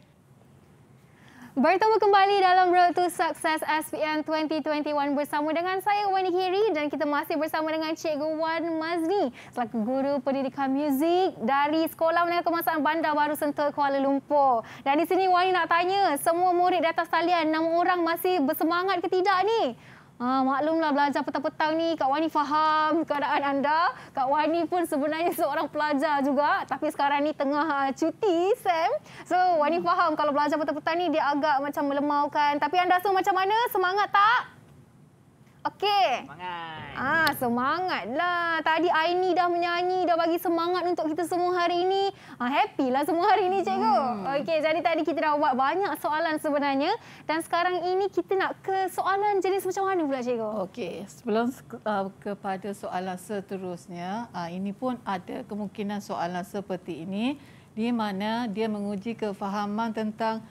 Bertemu kembali dalam Road to Success SPM 2021 bersama dengan saya Wani Hiri dan kita masih bersama dengan Cikgu Wan Mazni selaku guru pendidikan muzik dari Sekolah Menengah Kemasan Bandar Baru Sentul Kuala Lumpur. Dan di sini Wani nak tanya, semua murid di atas talian, enam orang masih bersemangat ke tidak ni? Ah, maklumlah belajar petang-petang ni Kak Wani faham keadaan anda. Kak Wani pun sebenarnya seorang pelajar juga tapi sekarang ni tengah ha, cuti Sam. So Wani faham kalau belajar petang-petang ni dia agak macam melemaukan. Tapi anda semua macam mana? Semangat tak? Okey. Semangat. Ah, semangatlah. Tadi Aini dah menyanyi, dah bagi semangat untuk kita semua hari ini. Ah, lah semua hari ini, cikgu. Hmm. Okey, jadi tadi kita dah buat banyak soalan sebenarnya dan sekarang ini kita nak ke soalan jenis macam mana pula, cikgu? Okey, sebelum uh, kepada soalan seterusnya, uh, ini pun ada kemungkinan soalan seperti ini di mana dia menguji kefahaman tentang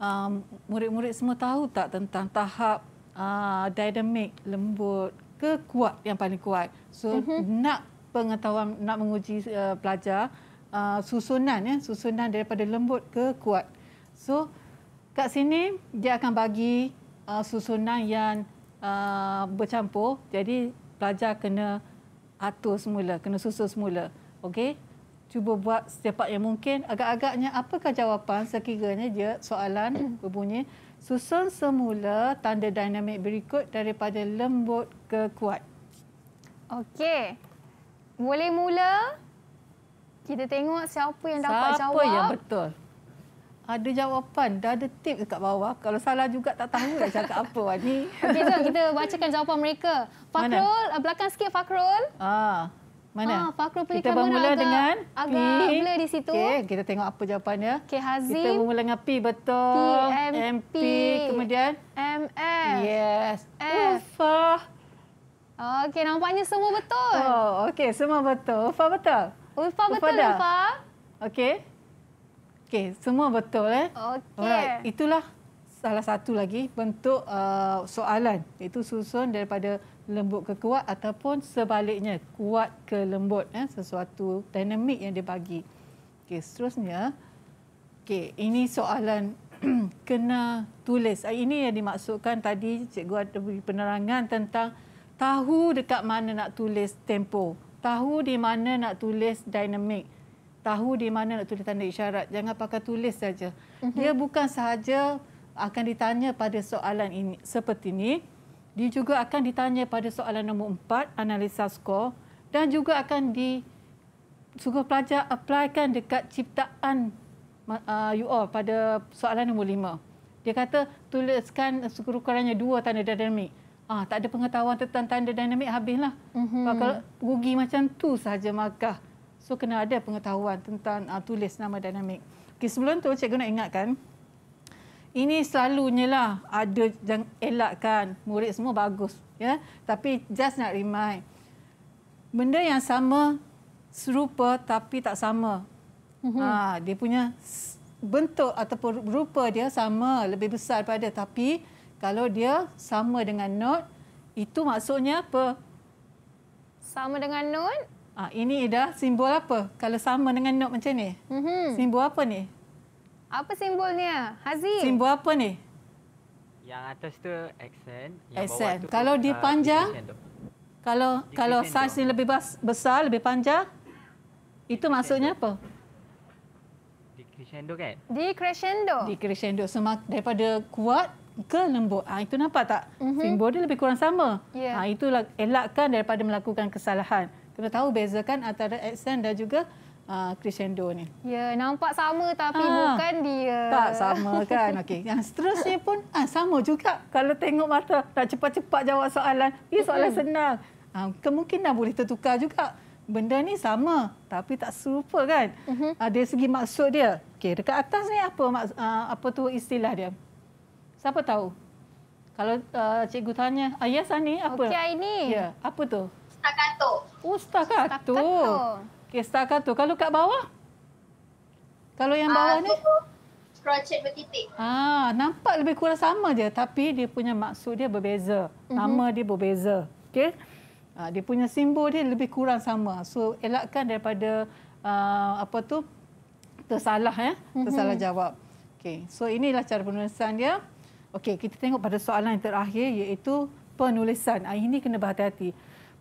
um, murid-murid um, semua tahu tak tentang tahap ah dynamic lembut ke kuat yang paling kuat so mm-hmm. nak pengetahuan nak menguji uh, pelajar uh, susunan ya susunan daripada lembut ke kuat so kat sini dia akan bagi uh, susunan yang uh, bercampur jadi pelajar kena atur semula kena susun semula okey cuba buat secepat yang mungkin agak-agaknya apakah jawapan sekiranya dia soalan berbunyi Susun semula tanda dinamik berikut daripada lembut ke kuat. Okey. Boleh mula. Kita tengok siapa yang dapat siapa jawab. Siapa yang betul. Ada jawapan, dah ada tip dekat bawah. Kalau salah juga tak tahu nak cakap apa Wani. Okey, jom kita bacakan jawapan mereka. Fakrul, Mana? belakang sikit Fakrul. Ah. Mana? Ha, ah, Fakru pilih kita kamera agak, dengan agak P. blur di situ. Okay, kita tengok apa jawapannya. Okay, Hazim. Kita bermula dengan P betul. P, M, MP. Kemudian? MF. Yes. F. Ufah. Okey, nampaknya semua betul. Oh, okey, semua betul. Ufa betul. Ufa betul, Ufa. Okey. Okey, semua betul eh. Okey. Right. Itulah salah satu lagi bentuk uh, soalan. Itu susun daripada lembut ke kuat ataupun sebaliknya kuat ke lembut eh, sesuatu dinamik yang dia bagi. Okey, seterusnya. Okey, ini soalan kena tulis. Ah, ini yang dimaksudkan tadi cikgu ada beri penerangan tentang tahu dekat mana nak tulis tempo, tahu di mana nak tulis dinamik, tahu di mana nak tulis tanda isyarat. Jangan pakai tulis saja. Mhm. Dia bukan sahaja akan ditanya pada soalan ini seperti ini dia juga akan ditanya pada soalan nombor empat, analisa skor dan juga akan di suruh pelajar applykan dekat ciptaan uh, you all pada soalan nombor lima. Dia kata tuliskan sekurang-kurangnya dua tanda dinamik. Ah, tak ada pengetahuan tentang tanda dinamik habislah. Mm-hmm. Kalau rugi macam tu sahaja maka So kena ada pengetahuan tentang uh, tulis nama dinamik. Okay, sebelum tu cikgu nak ingatkan ini selalunya lah ada yang elakkan murid semua bagus ya tapi just nak remind benda yang sama serupa tapi tak sama mm-hmm. ha dia punya bentuk ataupun rupa dia sama lebih besar pada tapi kalau dia sama dengan not itu maksudnya apa sama dengan note ha, ini dah simbol apa kalau sama dengan note macam ni mm-hmm. simbol apa ni apa simbolnya? Haziq. Simbol apa ni? Yang atas tu accent, yang SN. bawah tu. Kalau dia ah, panjang? Kalau di kalau saiz ni lebih bas, besar, lebih panjang. itu maksudnya apa? Di crescendo kan? Di crescendo. Di crescendo daripada kuat ke lembut. Ah itu nampak tak? Mm-hmm. Simbol dia lebih kurang sama. Yeah. Ya. Ha, itulah elakkan daripada melakukan kesalahan. Kena tahu bezakan antara accent dan juga uh, crescendo ni. Ya, nampak sama tapi ha. bukan dia. Tak sama kan. Okey. Yang seterusnya pun ha, sama juga. Kalau tengok mata tak cepat-cepat jawab soalan, dia soalan hmm. senang. Ha, kemungkinan boleh tertukar juga. Benda ni sama tapi tak serupa kan? Uh-huh. Mm-hmm. Ada segi maksud dia. Okey, dekat atas ni apa apa tu istilah dia? Siapa tahu? Kalau uh, cikgu tanya, ayah sana ni apa? Okey, ini. Ya, apa tu? Ustaz Kato. Okey, ya, setakat tu. Kalau kat bawah? Kalau yang ah, bawah uh, ni? Crochet bertitik. Ah, nampak lebih kurang sama je. Tapi dia punya maksud dia berbeza. Mhm. Nama uh -huh. dia berbeza. Okey? Ah, dia punya simbol dia lebih kurang sama. So, elakkan daripada uh, apa tu tersalah. Eh? Mhm. Tersalah uh -huh. jawab. Okey. So, inilah cara penulisan dia. Okey, kita tengok pada soalan yang terakhir iaitu penulisan. Ah, ini kena berhati-hati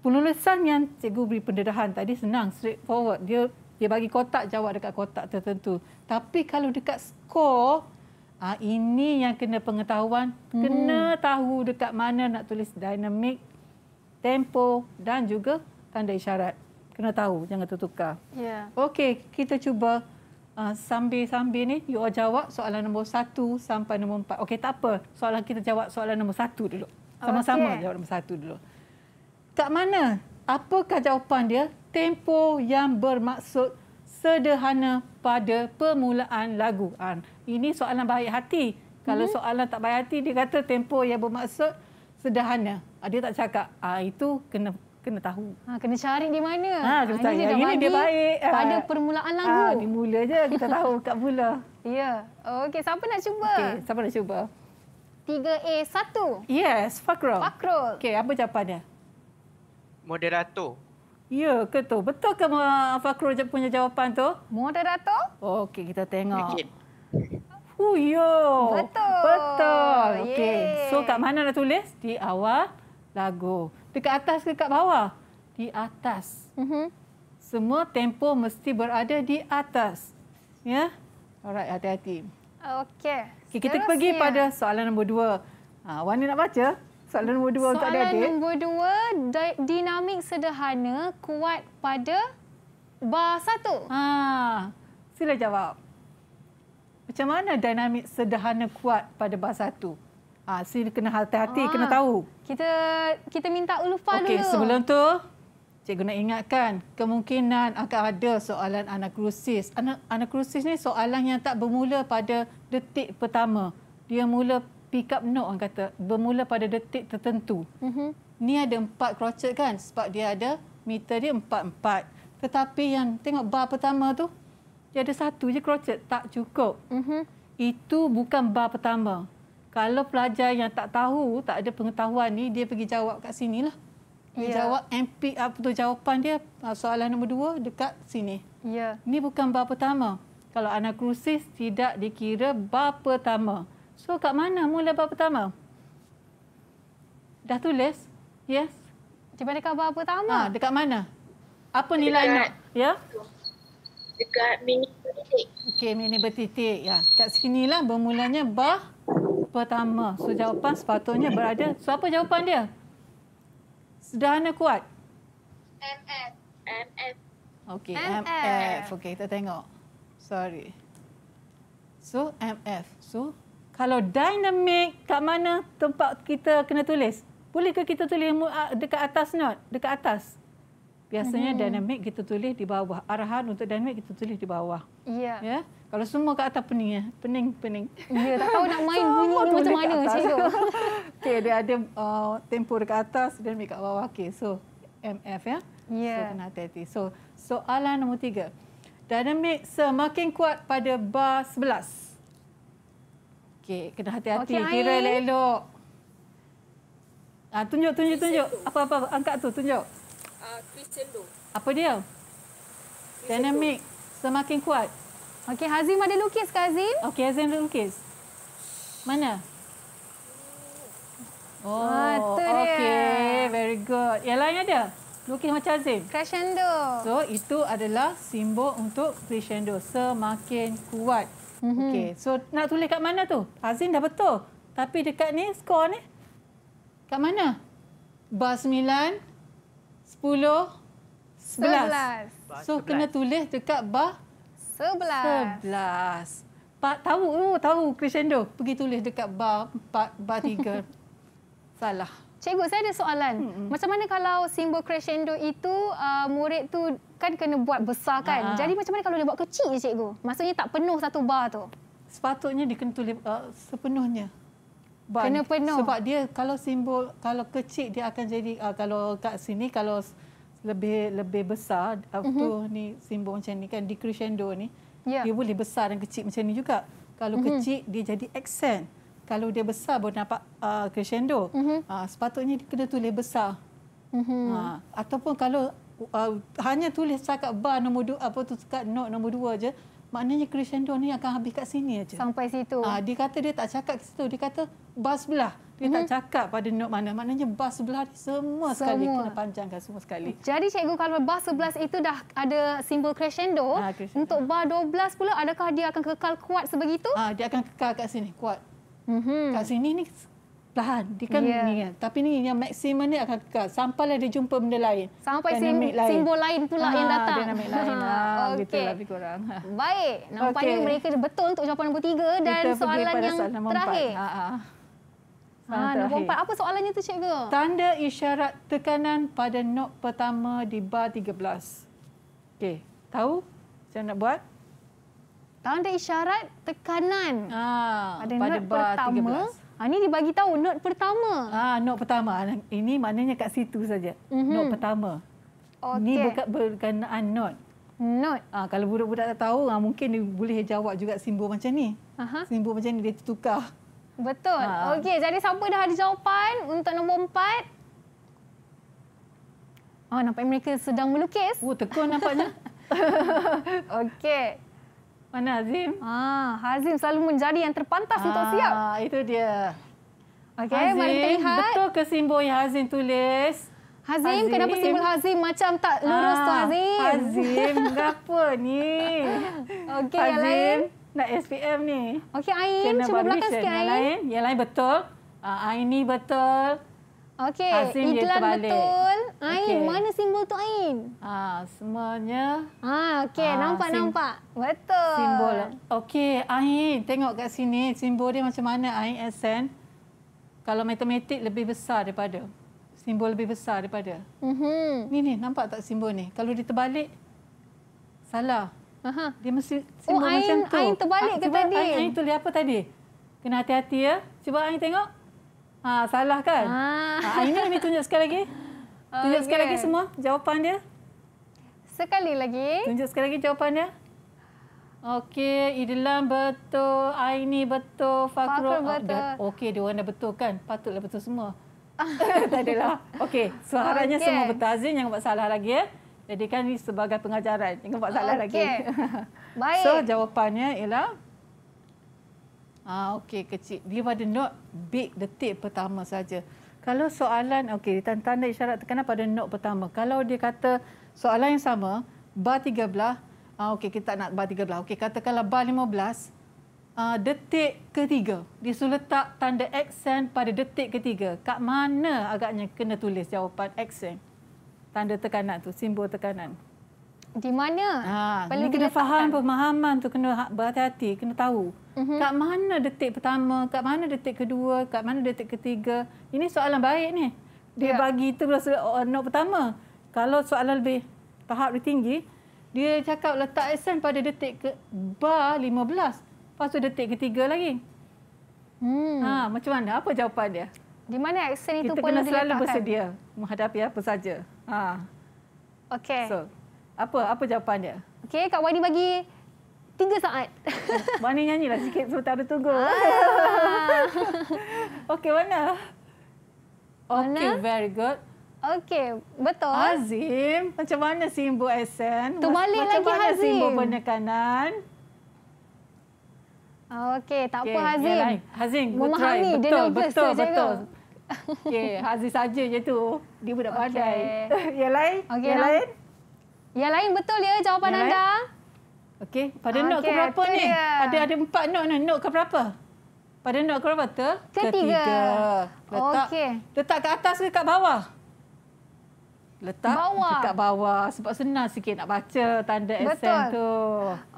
penulisan yang cikgu beri pendedahan tadi senang straight forward dia dia bagi kotak jawab dekat kotak tertentu tapi kalau dekat skor ah ini yang kena pengetahuan hmm. kena tahu dekat mana nak tulis dynamic tempo dan juga tanda isyarat kena tahu jangan tertukar ya yeah. okey kita cuba Uh, sambil-sambil ni, you all jawab soalan nombor satu sampai nombor empat. Okey, tak apa. Soalan kita jawab soalan nombor satu dulu. Sama-sama okay. jawab nombor satu dulu. Kat mana? Apakah jawapan dia? Tempo yang bermaksud sederhana pada permulaan lagu. Ha, ini soalan baik hati. Kalau mhm. soalan tak baik hati, dia kata tempo yang bermaksud sederhana. Ha, dia tak cakap. Ha, itu kena kena tahu. Ha, kena cari di mana. Ha, kena Ha, ini dia, ini dia baik. Ha. Pada permulaan lagu. Ha, di mula je kita tahu kat mula. ya. Okey, siapa nak cuba? Okay, siapa nak cuba? 3A1. Yes, Fakrul. Fakrul. Okey, apa jawapannya? dia? moderator. Ya ke tu? Betul ke Fakru punya jawapan tu? Moderator? Okey, kita tengok. Okay. Oh, yo. Betul. Betul. Okey. So kat mana nak tulis? Di awal lagu. Dekat atas ke kat bawah? Di atas. Mm -hmm. Semua tempo mesti berada di atas. Ya? Yeah? Alright, hati-hati. Okey. Okay, kita pergi pada soalan nombor dua. Ha, Wani nak baca? Soalan nombor dua untuk adik-adik. Soalan nombor dua, dinamik sederhana kuat pada bar satu. Ha. Sila jawab. Macam mana dinamik sederhana kuat pada bar satu? Ha, sila kena hati-hati, ha. kena tahu. Kita kita minta ulufa okay, dulu. Okey, sebelum tu, cikgu nak ingatkan kemungkinan akan ada soalan anakrosis. Anak anakrosis ni soalan yang tak bermula pada detik pertama. Dia mula pick up note orang kata bermula pada detik tertentu. Mm-hmm. Ni ada empat crochet kan sebab dia ada meter dia empat empat. Tetapi yang tengok bar pertama tu dia ada satu je crochet tak cukup. Mm-hmm. Itu bukan bar pertama. Kalau pelajar yang tak tahu, tak ada pengetahuan ni, dia pergi jawab kat sini lah. Dia ya. jawab MP apa tu jawapan dia ah, soalan nombor dua dekat sini. Ya. Ini bukan bar pertama. Kalau anak krusis tidak dikira bar pertama. So kat mana mula bab pertama? Dah tulis? Yes. Cuba dekat bab pertama. Ha, dekat mana? Apa nilainya? Ya. Dekat mini bertitik. Okey, mini bertitik. Ya. Kat sinilah bermulanya bah pertama. So jawapan sepatutnya berada. So apa jawapan dia? Sederhana kuat. MF. MF. Okey, MF. MF. Okey, kita tengok. Sorry. So MF. So kalau dynamic, kat mana tempat kita kena tulis? boleh ke kita tulis dekat atas note? Dekat atas? Biasanya hmm. dynamic kita tulis di bawah. Arahan untuk dynamic kita tulis di bawah. Ya. ya? Kalau semua kat atas pening ya. Pening, pening. Ya, tak tahu nak main bunyi ni macam mana macam tu. Okey, dia ada uh, tempo dekat atas, dynamic kat bawah. Okey, so MF ya. Ya. So, kena hati So, soalan nombor tiga. Dynamic semakin kuat pada bar 11. Okey, kena hati-hati. Okay, Kira elok-elok. Ah, tunjuk, tunjuk, tunjuk. Apa-apa, angkat tu, tunjuk. Crescendo. Ah, apa dia? Crescendo. Dynamic. Semakin kuat. Okey, Hazim ada lukis ke Hazim? Okey, Hazim ada lukis. Mana? Oh, ah, okey. Very good. Yang lain ada? Lukis macam Hazim. Crescendo. So, itu adalah simbol untuk crescendo. Semakin kuat. Mm -hmm. Okey. Mhm. So nak tulis kat mana tu? Azin dah betul. Tapi dekat ni skor ni kat mana? Bar 9 10 11. So kena tulis dekat bar 11. 11. Pak tahu, oh, tahu crescendo. Pergi tulis dekat bar 4 bar 3. Salah. Cikgu, saya ada soalan. Hmm. Macam mana kalau simbol crescendo itu uh, murid tu kan kena buat besar kan? Aa. Ah. Jadi macam mana kalau dia buat kecil je cikgu? Maksudnya tak penuh satu bar tu. Sepatutnya dia kena tulis uh, sepenuhnya. Bar. Kena penuh. Sebab dia kalau simbol kalau kecil dia akan jadi uh, kalau kat sini kalau lebih lebih besar uh, mm ni simbol macam ni kan di crescendo ni. Yeah. Dia boleh besar dan kecil macam ni juga. Kalau mm-hmm. kecil dia jadi accent kalau dia besar boleh nampak uh, crescendo. Mm-hmm. Uh, sepatutnya dia kena tulis besar. Mm-hmm. Uh, ataupun kalau uh, hanya tulis cakap bar nombor dua, apa tu cakap note nombor dua aja, maknanya crescendo ni akan habis kat sini aja. Sampai situ. Uh, dia kata dia tak cakap kat situ, dia kata bar sebelah. Dia mm-hmm. tak mhm. cakap pada note mana. Maknanya bar sebelah semua, semua sekali kena panjangkan semua sekali. Jadi cikgu kalau bar sebelas itu dah ada simbol crescendo, ha, crescendo. untuk bar 12 pula adakah dia akan kekal kuat sebegitu? Ah ha, dia akan kekal kat sini kuat. Mm-hmm. Kat sini ni perlahan. Dia kan yeah. ni kan. Tapi ni yang maksimum ni akan kekal. Sampailah dia jumpa benda lain. Sampai sim- lain. simbol lain pula ha, yang datang. Dinamik lain. Ha, ha, okay. lebih kurang. Baik. Nampaknya okay. mereka betul untuk jawapan nombor tiga. Dan Kita soalan yang soalan terakhir. Ha, ha. Ha, nombor empat. Apa soalannya tu cikgu? Tanda isyarat tekanan pada not pertama di bar 13. Okey. Tahu? Saya nak buat datang ada isyarat tekanan ah, pada, pada bar pertama. 13. Ah, ini dibagi tahu note pertama. Ah, note pertama. Ah, ini maknanya kat situ saja. Mm-hmm. Note pertama. Okay. Ini berkat berkenaan note. Note. Ah, kalau budak-budak tak tahu, ah, mungkin dia boleh jawab juga simbol macam ni. Aha. Simbol macam ni dia tertukar. Betul. Ah. Okey, jadi siapa dah ada jawapan untuk nombor empat? Oh, nampak mereka sedang melukis. Oh, tekun nampaknya. Okey. Mana Azim? Ah, Azim selalu menjadi yang terpantas ah, untuk siap. Itu dia. Okey, mari kita lihat. Betul ke simbol yang Azim tulis? Hazim, kenapa simbol Hazim macam tak lurus ah, tu Hazim? Hazim, kenapa ni? Okey, yang lain. Nak SPM ni. Okey, Ain, cuba belakang sikit Ain. Yang lain, yang lain betul. Ah, Ain ni betul. Okey, iklan dia betul. Ain, okay. mana simbol tu Ain? Ah, semuanya. Ah, okey, ah, nampak sim- nampak. Betul. Simbol. Okey, Ain, tengok kat sini simbol dia macam mana Ain SN. Kalau matematik lebih besar daripada simbol lebih besar daripada. Mhm. Ni ni nampak tak simbol ni? Kalau diterbalik salah. Aha. Dia mesti oh, simbol oh, Ain, macam tu. Ain terbalik ah, ke tadi? Ain, Ain tu apa tadi? Kena hati-hati ya. Cuba Ain tengok. Ha, salah kan? Ah. Ha. Ha, ini lebih tunjuk sekali lagi. Tunjuk sekali lagi semua jawapan dia. Sekali lagi. Tunjuk sekali lagi jawapan dia. Okey, Idlan betul, Aini betul, Fakro oh, betul. Oh, Okey, dia orang dah betul kan? Patutlah betul semua. tak adalah. Okey, suaranya okay. semua betul. Azin jangan buat salah lagi ya. Jadikan ini sebagai pengajaran. Jangan buat salah okay. lagi. Baik. So, jawapannya ialah... Ah okey kecil. Dia pada note big detik pertama saja. Kalau soalan okey tanda isyarat tekanan pada note pertama. Kalau dia kata soalan yang sama bar 13 ah okey kita nak bar 13. Okey katakanlah bar 15 Uh, ah, detik ketiga. Dia suruh letak tanda aksen pada detik ketiga. Kat mana agaknya kena tulis jawapan aksen? Tanda tekanan tu, simbol tekanan di mana ha, perlu kena faham pemahaman tu kena ha-, berhati-hati kena tahu mm-hmm. kat mana detik pertama kat mana detik kedua kat mana detik ketiga ini soalan baik ni dia yeah. bagi terus oh, oh, note pertama kalau soalan lebih tahap lebih tinggi dia cakap letak accent pada detik ke bar 15 lepas tu detik ketiga lagi hmm. ha, macam mana apa jawapan dia di mana accent itu pun perlu kena selalu bersedia menghadapi apa saja ha. Okay. So, apa apa jawapan dia? Okey, Kak Wani bagi tiga saat. Wani nyanyilah sikit sementara tunggu. Ah. Okey, Wana. Okey, very good. Okey, betul. Azim, macam mana simbol Esen? Terbalik macam lagi mana Hazim. Macam mana kanan? Okey, tak okay. apa Hazim. Ya, yeah, Hazim, Memahami, good try. Betul, betul, betul, betul. Okey, Hazim saja je tu. Dia budak okay. pandai. Yang lain? Okay, Yang lain? Nah. Yang lain betul ya jawapan yang anda? Okey, pada okay, note ke berapa ni? Dia. Ada ada empat nok ni. Nok ke berapa? Pada nok ke berapa? Ketiga. Ketiga. Letak, okay. letak kat atas ke kat bawah? letak bawah. dekat bawah sebab senang sikit nak baca tanda SN betul. tu.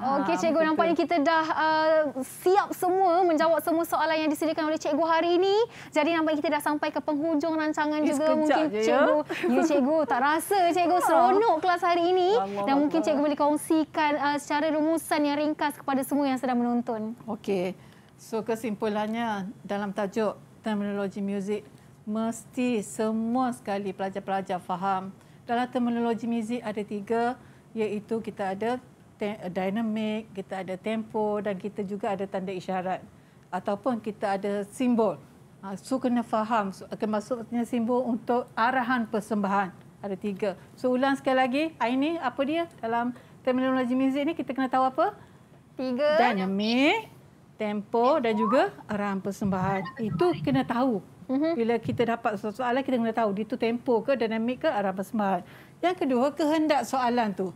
Ah, ah, okey ha, cikgu nampaknya kita dah uh, siap semua menjawab semua soalan yang disediakan oleh cikgu hari ini. Jadi nampaknya kita dah sampai ke penghujung rancangan eh, juga mungkin je, ya. cikgu. Ya? ya cikgu tak rasa cikgu seronok kelas hari ini Allah, dan mungkin Allah. cikgu boleh kongsikan uh, secara rumusan yang ringkas kepada semua yang sedang menonton. Okey. So kesimpulannya dalam tajuk terminologi muzik mesti semua sekali pelajar-pelajar faham dalam terminologi muzik ada tiga iaitu kita ada dynamic, kita ada tempo dan kita juga ada tanda isyarat ataupun kita ada simbol. Ha, so kena faham, so, kena maksudnya simbol untuk arahan persembahan. Ada tiga. So ulang sekali lagi, ini apa dia dalam terminologi muzik ini kita kena tahu apa? Tiga. Dynamic, tempo. dan juga arahan persembahan. Itu kena tahu. Mm-hmm. Bila kita dapat soalan, kita kena tahu dia itu tempo ke, dinamik ke, arah smart. Yang kedua, kehendak soalan tu.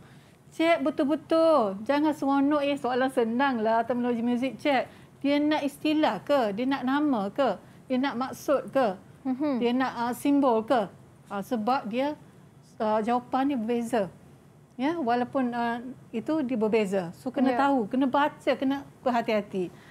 Cek betul-betul. Jangan seronok eh, soalan senang lah, terminologi muzik. Cek, dia nak istilah ke? Dia nak nama ke? Dia nak maksud ke? Mm-hmm. Dia nak uh, simbol ke? Uh, sebab dia uh, jawapan dia berbeza. Ya, walaupun uh, itu dia berbeza. So kena yeah. tahu, kena baca, kena berhati-hati. hati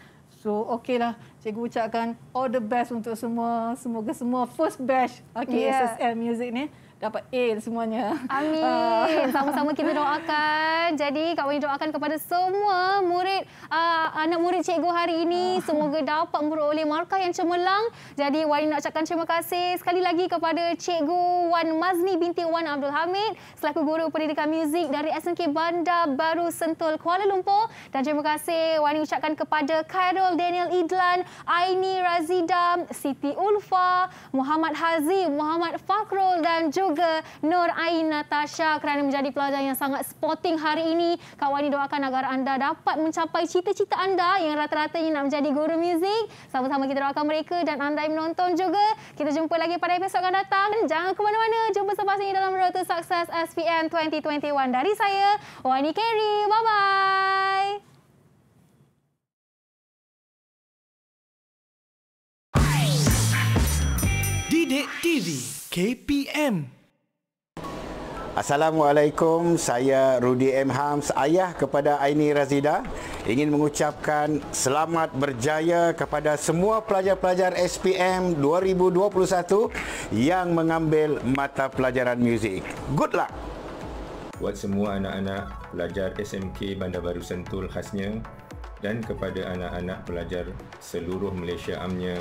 So okeylah cikgu ucapkan all the best untuk semua. Semoga semua first batch KSSL okay, yeah. music ni dapat A semuanya. Amin. Ah. Sama-sama uh. kita doakan. Jadi Kak Wani doakan kepada semua murid uh, anak murid cikgu hari ini uh. semoga dapat memperoleh markah yang cemerlang. Jadi Wani nak ucapkan terima kasih sekali lagi kepada cikgu Wan Mazni binti Wan Abdul Hamid selaku guru pendidikan muzik dari SNK Bandar Baru Sentul Kuala Lumpur dan terima kasih Wani ucapkan kepada Khairul Daniel Idlan, Aini Razidam, Siti Ulfa, Muhammad Hazim, Muhammad Fakrul dan juga juga Nur Ain Natasha kerana menjadi pelajar yang sangat sporting hari ini. Kawan ini doakan agar anda dapat mencapai cita-cita anda yang rata-ratanya nak menjadi guru muzik. Sama-sama kita doakan mereka dan anda yang menonton juga. Kita jumpa lagi pada episod akan datang. Jangan ke mana-mana. Jumpa selepas ini dalam Road to Success SPM 2021. Dari saya, Wani Carey. Bye-bye. KPM Assalamualaikum, saya Rudy M. Hams, ayah kepada Aini Razida. Ingin mengucapkan selamat berjaya kepada semua pelajar-pelajar SPM 2021 yang mengambil mata pelajaran muzik. Good luck! Buat semua anak-anak pelajar SMK Bandar Baru Sentul khasnya dan kepada anak-anak pelajar seluruh Malaysia amnya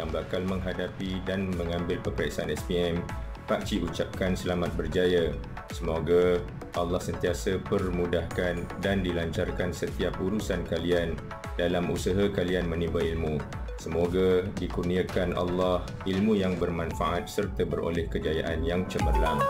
yang bakal menghadapi dan mengambil peperiksaan SPM Pak Cik ucapkan selamat berjaya. Semoga Allah sentiasa permudahkan dan dilancarkan setiap urusan kalian dalam usaha kalian menimba ilmu. Semoga dikurniakan Allah ilmu yang bermanfaat serta beroleh kejayaan yang cemerlang.